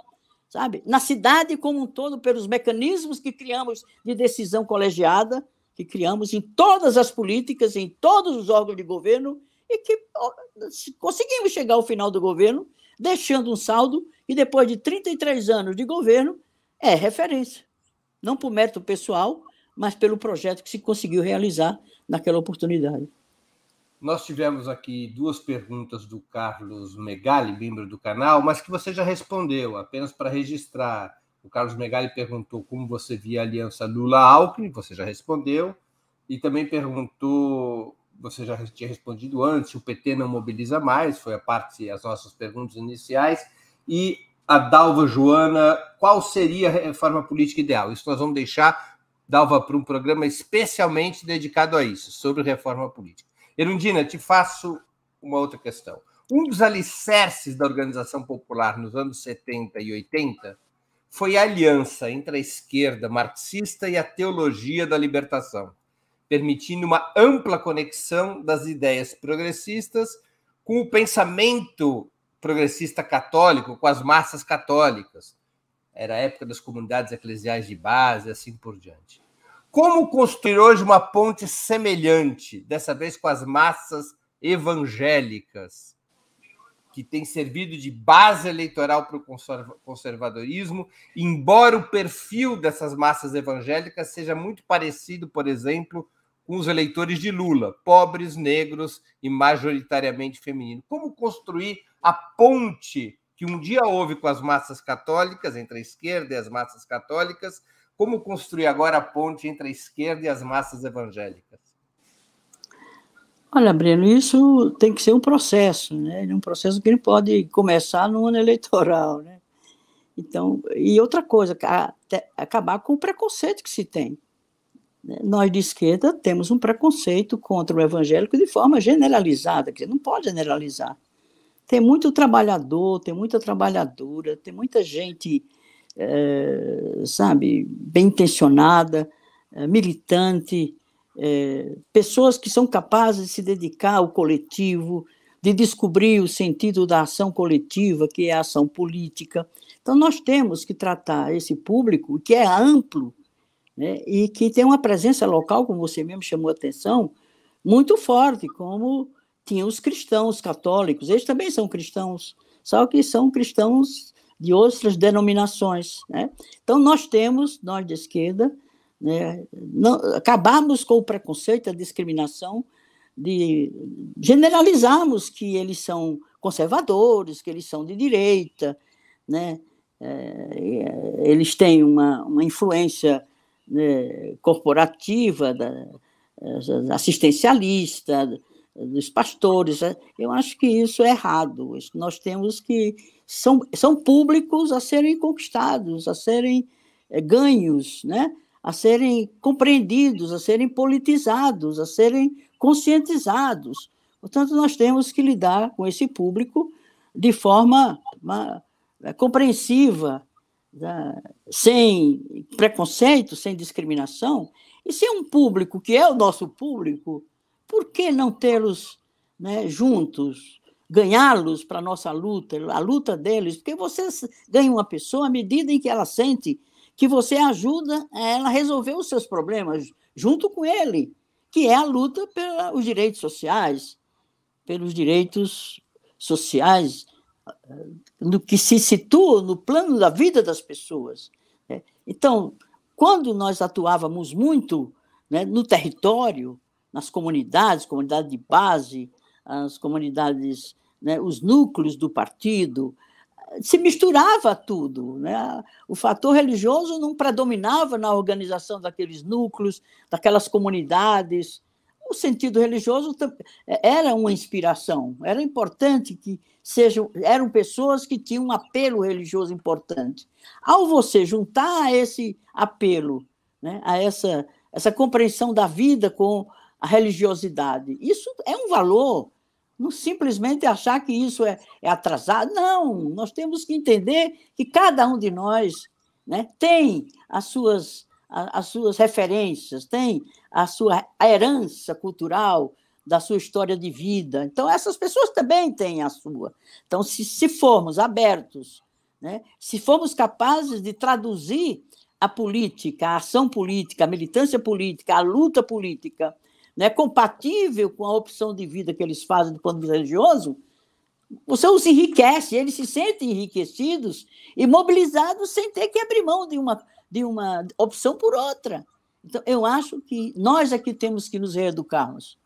sabe? Na cidade como um todo, pelos mecanismos que criamos de decisão colegiada, que criamos em todas as políticas, em todos os órgãos de governo, e que conseguimos chegar ao final do governo, deixando um saldo e depois de 33 anos de governo, é referência. Não por mérito pessoal, mas pelo projeto que se conseguiu realizar naquela oportunidade. Nós tivemos aqui duas perguntas do Carlos Megali, membro do canal, mas que você já respondeu, apenas para registrar. O Carlos Megali perguntou como você via a aliança Lula-Alckmin, você já respondeu, e também perguntou, você já tinha respondido antes, o PT não mobiliza mais, foi a parte, as nossas perguntas iniciais, e a Dalva Joana, qual seria a reforma política ideal? Isso nós vamos deixar, Dalva, para um programa especialmente dedicado a isso, sobre reforma política. Erundina, te faço uma outra questão. Um dos alicerces da organização popular nos anos 70 e 80 foi a aliança entre a esquerda marxista e a teologia da libertação, permitindo uma ampla conexão das ideias progressistas com o pensamento progressista católico, com as massas católicas. Era a época das comunidades eclesiais de base, assim por diante. Como construir hoje uma ponte semelhante, dessa vez com as massas evangélicas, que tem servido de base eleitoral para o conservadorismo, embora o perfil dessas massas evangélicas seja muito parecido, por exemplo, com os eleitores de Lula, pobres, negros e majoritariamente feminino. Como construir a ponte que um dia houve com as massas católicas, entre a esquerda e as massas católicas, como construir agora a ponte entre a esquerda e as massas evangélicas? Olha, Breno, isso tem que ser um processo, né? É um processo que ele pode começar no ano (laughs) eleitoral, né? Então, e outra coisa, acabar com o preconceito que se tem. Né? Nós de esquerda temos um preconceito contra o evangélico de forma generalizada, que não pode generalizar. Tem muito trabalhador, tem muita trabalhadora, tem muita gente é, sabe, bem intencionada, é, militante, é, pessoas que são capazes de se dedicar ao coletivo, de descobrir o sentido da ação coletiva, que é a ação política. Então, nós temos que tratar esse público, que é amplo, né, e que tem uma presença local, como você mesmo chamou a atenção, muito forte, como tinham os cristãos católicos. Eles também são cristãos, só que são cristãos de outras denominações. Né? Então, nós temos, nós de esquerda, né, não, com o preconceito, a discriminação, de generalizarmos que eles são conservadores, que eles são de direita, né? É, é eles têm uma, uma influência né, corporativa, da, é, assistencialista, dos pastores. É, eu acho que isso é errado. Nós temos que são, são públicos a serem conquistados, a serem é, ganhos, né? a serem compreendidos, a serem politizados, a serem conscientizados. Portanto, nós temos que lidar com esse público de forma uma, eh, compreensiva, né? sem preconceito, sem discriminação. E se é um público que é o nosso público, por que não tê-los né, juntos, ganhá-los para a nossa luta, a luta deles, porque você ganha uma pessoa à medida em que ela sente que você ajuda ela a resolver os seus problemas junto com ele, que é a luta pelos direitos sociais, pelos direitos sociais ah, no que se situa no plano da vida das pessoas. Né? Então, quando nós atuávamos muito né, no território, nas comunidades, comunidade de base, as comunidades, né, os núcleos do partido, se misturava tudo. Né? O fator religioso não predominava na organização daqueles núcleos, daquelas comunidades. O sentido religioso é, era uma inspiração, era importante que sejam, eram pessoas que tinham um apelo religioso importante. Ao você juntar esse apelo, né, a essa, essa compreensão da vida com a religiosidade. Isso é um valor. Não simplesmente achar que isso é, é atrasado. Não, nós temos que entender que cada um de nós né, tem as suas, as suas referências, tem a sua herança cultural, da sua história de vida. Então, essas pessoas também têm a sua. Então, se, se formos abertos, né, se formos capazes de traduzir a política, a ação política, a militância política, a luta política né, compatível com a opção de vida que eles fazem do ponto de vista religioso, você os enriquece, eles se sentem enriquecidos e mobilizados sem ter que abrir mão de uma, de uma opção por outra. Então, eu acho que nós aqui é temos que nos reeducarmos.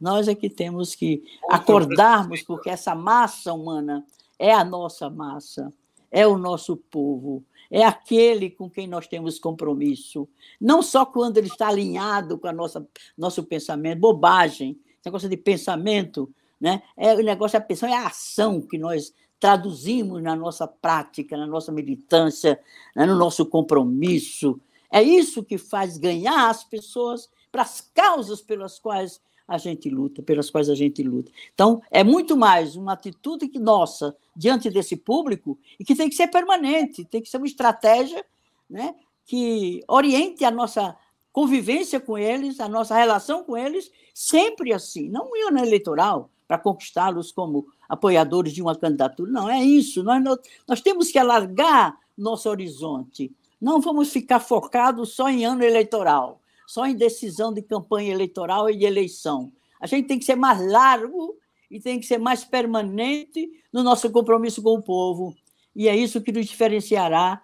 Nós aqui é temos que acordarmos, porque essa massa humana é a nossa massa é o nosso povo, é aquele com quem nós temos compromisso, não só quando ele está alinhado com a nossa nosso pensamento, bobagem, negócio de pensamento, né? É o negócio a pensão é a ação que nós traduzimos na nossa prática, na nossa militância, né? no nosso compromisso. É isso que faz ganhar as pessoas para as causas pelas quais a gente luta, pelas quais a gente luta. Então, é muito mais uma atitude que nossa diante desse público e que tem que ser permanente, tem que ser uma estratégia né, que oriente a nossa convivência com eles, a nossa relação com eles, sempre assim. Não em ano eleitoral para conquistá-los como apoiadores de uma candidatura. Não, é isso. Nós, nós, nós temos que alargar nosso horizonte. Não vamos ficar focados só em ano eleitoral só em decisão de campanha eleitoral e de eleição. A gente tem que ser mais largo e tem que ser mais permanente no nosso compromisso com o povo. E é isso que nos diferenciará,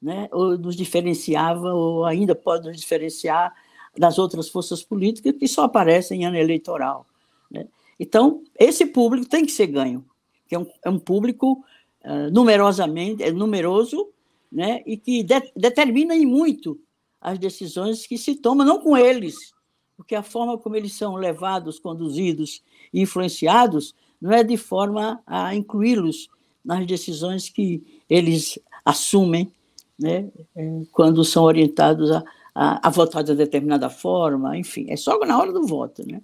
né? ou nos diferenciava, ou ainda pode nos diferenciar das outras forças políticas que só aparecem em ano eleitoral. Né? Então, esse público tem que ser ganho, que é um, é um público uh, numerosamente, é numeroso, né? e que de, determina em muito as decisões que se tomam, não com eles, porque a forma como eles são levados, conduzidos e influenciados não é de forma a incluí-los nas decisões que eles assumem né, é, quando são orientados a, a, a votar de determinada forma, enfim, é só na hora do voto. Né?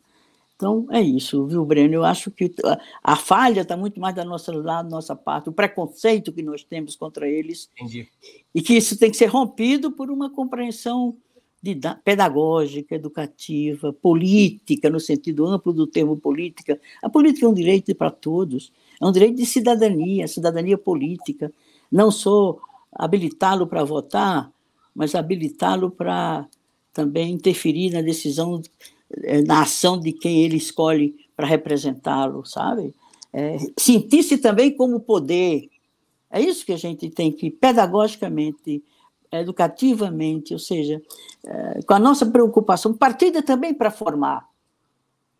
Então, é isso, viu, Breno? Eu acho que a, a falha está muito mais da nossa lado, nossa parte, o preconceito que nós temos contra eles. Entendi. E que isso tem que ser rompido por uma compreensão de, pedagógica, educativa, política, no sentido amplo do termo política. A política é um direito para todos, é um direito de cidadania, cidadania política. Não só habilitá-lo para votar, mas habilitá-lo para também interferir na decisão é, na ação de quem ele escolhe para representá-lo, sabe? É, Sentir-se também como poder. É isso que a gente tem que, pedagogicamente, educativamente, ou seja, é, com a nossa preocupação, partida também para formar,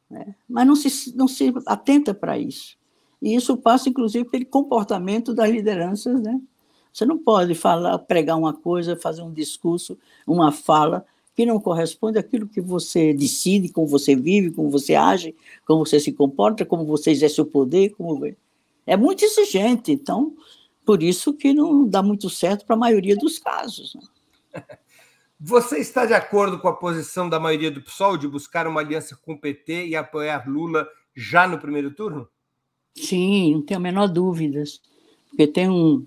né? mas não se, não se atenta para isso. E isso passa, inclusive, pelo comportamento das lideranças. Né? Você não pode falar, pregar uma coisa, fazer um discurso, uma fala, que não corresponde àquilo que você decide, como você vive, como você age, como você se comporta, como você exerce o poder, como é muito exigente, então por isso que não dá muito certo para a maioria dos casos. Né? (laughs) Você está de acordo com a posição da maioria do PSOL de buscar uma aliança com o PT e apoiar Lula já no primeiro turno? Sim, não tenho a menor dúvidas, porque tem um,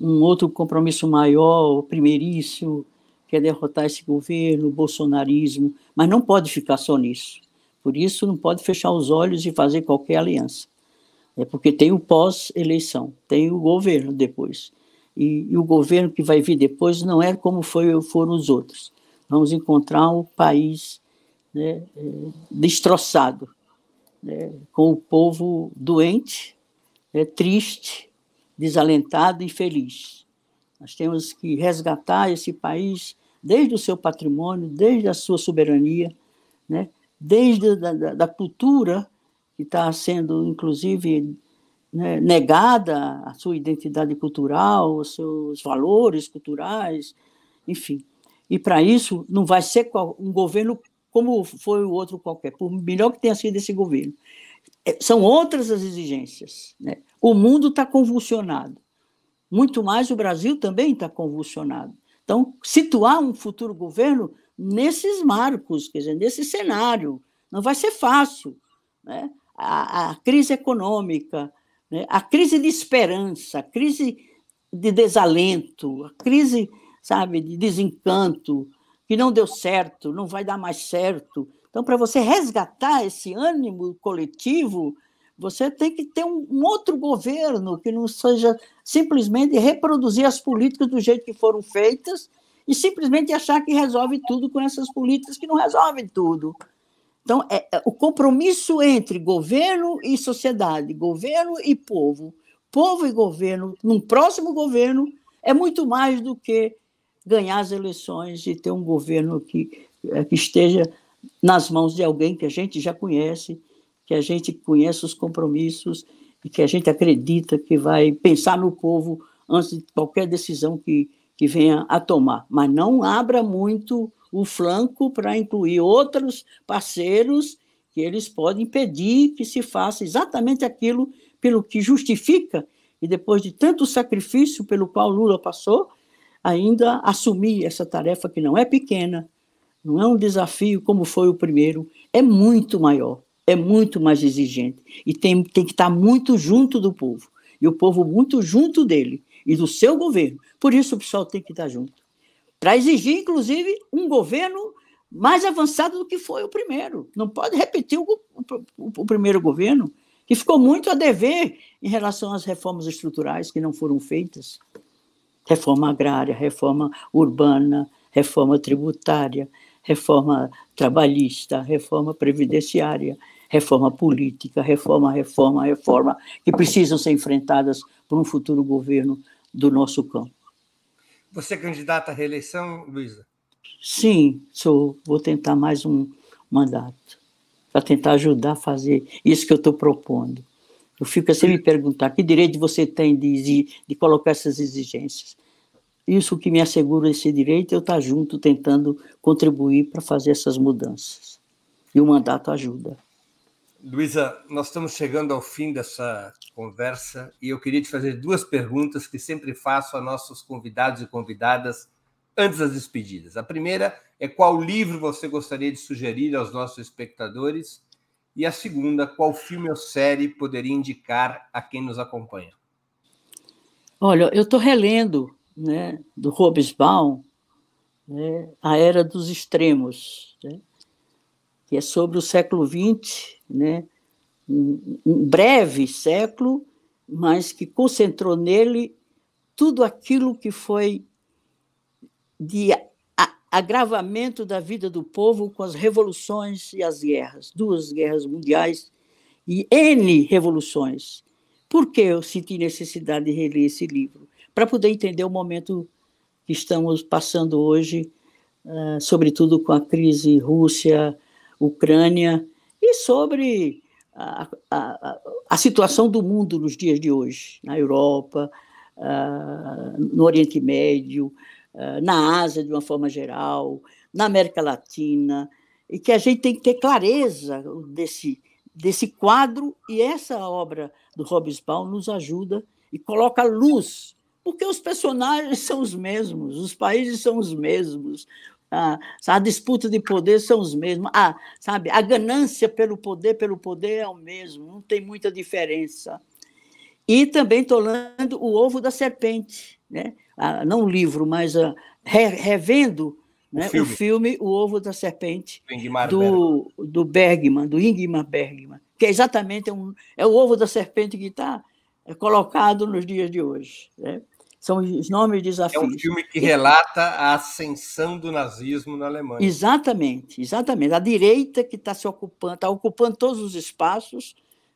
um outro compromisso maior, primeiríssimo, quer derrotar esse governo, o bolsonarismo, mas não pode ficar só nisso. Por isso, não pode fechar os olhos e fazer qualquer aliança. É porque tem o pós-eleição, tem o governo depois. E, e, o governo que vai vir depois não é como foi, foram os outros. Vamos encontrar um país né, eh, destroçado, né, com o povo doente, né, triste, desalentado e feliz. Nós temos que resgatar esse país desde o seu patrimônio, desde a sua soberania, né? desde a, da, da cultura que está sendo, inclusive, né, negada a sua identidade cultural, os seus valores culturais, enfim. E para isso não vai ser um governo como foi o outro qualquer, por melhor que tenha sido esse governo. É, são outras as exigências. Né? O mundo está convulsionado muito mais o Brasil também está convulsionado. Então, situar um futuro governo nesses marcos, quer dizer, nesse cenário, não vai ser fácil. Né? A, a crise econômica, né? a crise de esperança, a crise de desalento, a crise, sabe, de desencanto, que não deu certo, não vai dar mais certo. Então, para você resgatar esse ânimo coletivo, você tem que ter um, um outro governo que não seja simplesmente reproduzir as políticas do jeito que foram feitas e simplesmente achar que resolve tudo com essas políticas que não resolvem tudo. Então, é, é, o compromisso entre governo e sociedade, governo e povo, povo e governo, num próximo governo, é muito mais do que ganhar as eleições e ter um governo que, é, que esteja nas mãos de alguém que a gente já conhece que a gente conheça os compromissos e que a gente acredita que vai pensar no povo antes de qualquer decisão que, que venha a tomar. Mas não abra muito o flanco para incluir outros parceiros que eles podem impedir que se faça exatamente aquilo pelo que justifica e depois de tanto sacrifício pelo qual Lula passou, ainda assumir essa tarefa que não é pequena, não é um desafio como foi o primeiro, é muito maior é muito mais exigente e tem, tem que estar muito junto do povo, e o povo muito junto dele e do seu governo. Por isso o pessoal tem que estar junto. Para exigir, inclusive, um governo mais avançado do que foi o primeiro. Não pode repetir o, o, o primeiro governo, que ficou muito a dever em relação às reformas estruturais que não foram feitas reforma agrária, reforma urbana, reforma tributária, reforma trabalhista, reforma previdenciária reforma política, reforma, reforma, reforma, que precisam ser enfrentadas por um futuro governo do nosso campo. Você é candidata à reeleição, Luísa? Sim, sou, vou tentar mais um mandato, para tentar ajudar a fazer isso que eu estou propondo. Eu fico assim me perguntar que direito você tem de, exigir, de colocar essas exigências. Isso que me assegura esse direito, eu estar tá junto tentando contribuir para fazer essas mudanças. E o mandato ajuda. Luísa, nós estamos chegando ao fim dessa conversa e eu queria te fazer duas perguntas que sempre faço a nossos convidados e convidadas antes das despedidas. A primeira é qual livro você gostaria de sugerir aos nossos espectadores? E a segunda, qual filme ou série poderia indicar a quem nos acompanha? Olha, eu estou relendo né, do Robesbaum né, A Era dos Extremos, né, que é sobre o século XX né, um, um breve século, mas que concentrou nele tudo aquilo que foi de agravamento da vida do povo com as revoluções e as guerras, duas guerras mundiais e N revoluções. Por que eu senti necessidade de reler esse livro? Para poder entender o momento que estamos passando hoje, ah, sobretudo com a crise Rússia, Ucrânia, e sobre a, a, a, situação do mundo nos dias de hoje, na Europa, uh, no Oriente Médio, uh, na Ásia de uma forma geral, na América Latina, e que a gente tem que ter clareza desse, desse quadro, e essa obra do Robespierre nos ajuda e coloca luz, porque os personagens são os mesmos, os países são os mesmos, ah, a disputa de poder são os mesmos. a ah, sabe, a ganância pelo poder, pelo poder é o mesmo, não tem muita diferença. E também estou lendo O Ovo da Serpente, né? Ah, não o livro, mas re, revendo o, né, filme. o, filme. o Ovo da Serpente, do, do, do Bergman, do Ingmar Bergman, que é exatamente um, é o ovo da serpente que está é colocado nos dias de hoje. Né? São os nomes desafios. É um filme que relata a ascensão do nazismo na Alemanha. Exatamente, exatamente. A direita que está se ocupando, está ocupando todos os espaços,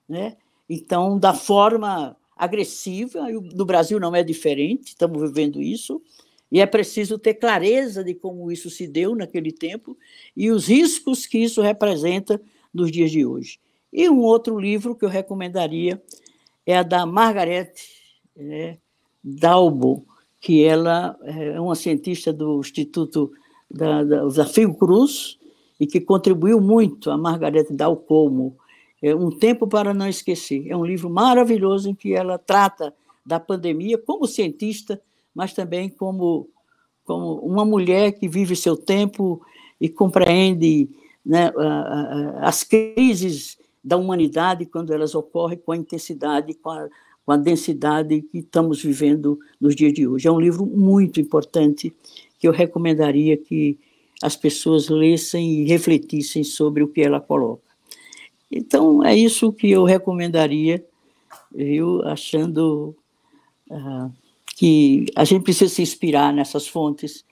né? Então, da forma agressiva, no Brasil não é diferente, estamos vivendo isso, e é preciso ter clareza de como isso se deu naquele tempo e os riscos que isso representa nos dias de hoje. E um outro livro que eu recomendaria é a da Margaret, né? Dalbo, que ela é uma cientista do Instituto da, da, Cruz e que contribuiu muito a Margarete Dalcomo. É um Tempo para Não Esquecer. É um livro maravilhoso em que ela trata da pandemia como cientista, mas também como, como uma mulher que vive seu tempo e compreende né, as crises da humanidade quando elas ocorrem com a intensidade, com a, com a densidade que estamos vivendo nos dias de hoje. É um livro muito importante que eu recomendaria que as pessoas lessem e refletissem sobre o que ela coloca. Então, é isso que eu recomendaria, viu? Achando uh, que a gente precisa se inspirar nessas fontes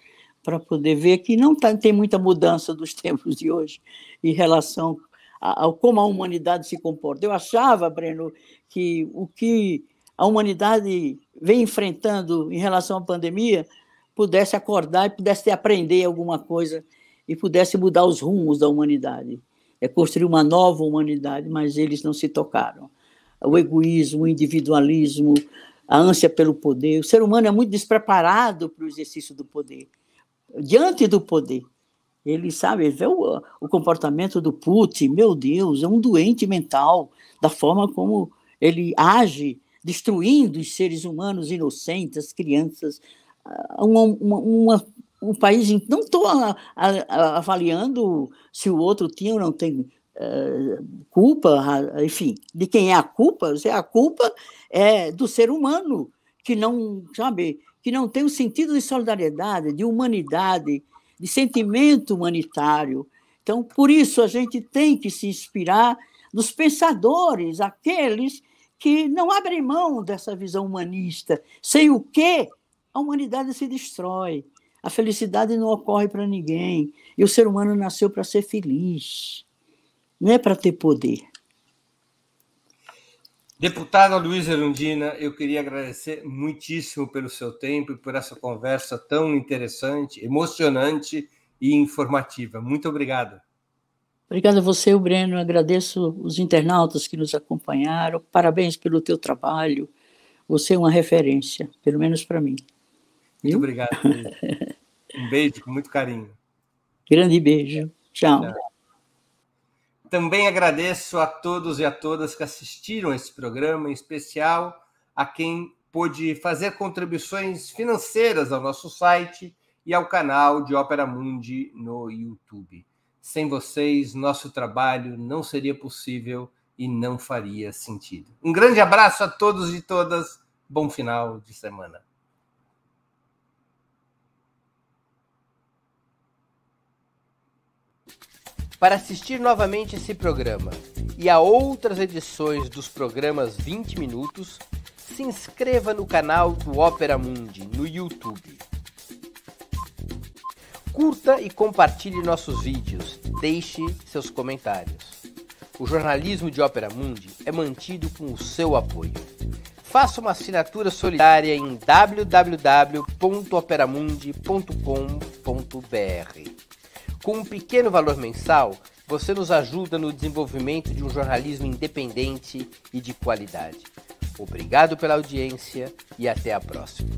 para poder ver que não tá, tem muita mudança dos (laughs) tempos de hoje em relação a, a, como a humanidade se comporta. Eu achava, Breno, que o que a humanidade vem enfrentando em relação à pandemia pudesse acordar e pudesse aprender alguma coisa e pudesse mudar os rumos da humanidade, é construir uma nova humanidade, mas eles não se tocaram. O egoísmo, o individualismo, a ânsia pelo poder. O ser humano é muito despreparado para o exercício do poder, diante do poder. Ele sabe, vê o, o comportamento do Putin, meu Deus, é um doente mental, da forma como ele age, destruindo os seres humanos inocentes, as crianças. Ah, uma, uma, uma, um país. Não estou avaliando se o outro tinha ou não tem eh, culpa, enfim, de quem é a culpa. É a culpa é do ser humano, que não, sabe, que não tem o um sentido de solidariedade, de humanidade, de sentimento humanitário. Então, por isso, a gente tem que se inspirar nos pensadores, aqueles que não abrem mão dessa visão humanista, sem o que a humanidade se destrói. A felicidade não ocorre para ninguém. E o ser humano nasceu para ser feliz, não é para ter poder. Deputada Luiz Erundina, eu queria agradecer muitíssimo pelo seu tempo e por essa conversa tão interessante, emocionante e informativa. Muito obrigado. Obrigada a você, Breno. Agradeço os internautas que nos acompanharam. Parabéns pelo teu trabalho. Você é uma referência, pelo menos para mim. Muito obrigado. (laughs) um beijo com muito carinho. Grande beijo. Tchau. Tchau. Também agradeço a todos e a todas que assistiram esse programa, em especial a quem pôde fazer contribuições financeiras ao nosso site e ao canal de Ópera Mundi no YouTube. Sem vocês, nosso trabalho não seria possível e não faria sentido. Um grande abraço a todos e todas. Bom final de semana. Para assistir novamente esse programa e a outras edições dos programas 20 Minutos, se inscreva no canal do Opera Mundi no YouTube. Curta e compartilhe nossos vídeos, deixe seus comentários. O jornalismo de Opera Mundi é mantido com o seu apoio. Faça uma assinatura solidária em www.operamundi.com.br. Com um pequeno valor mensal, você nos ajuda no desenvolvimento de um jornalismo independente e de qualidade. Obrigado pela audiência e até a próxima.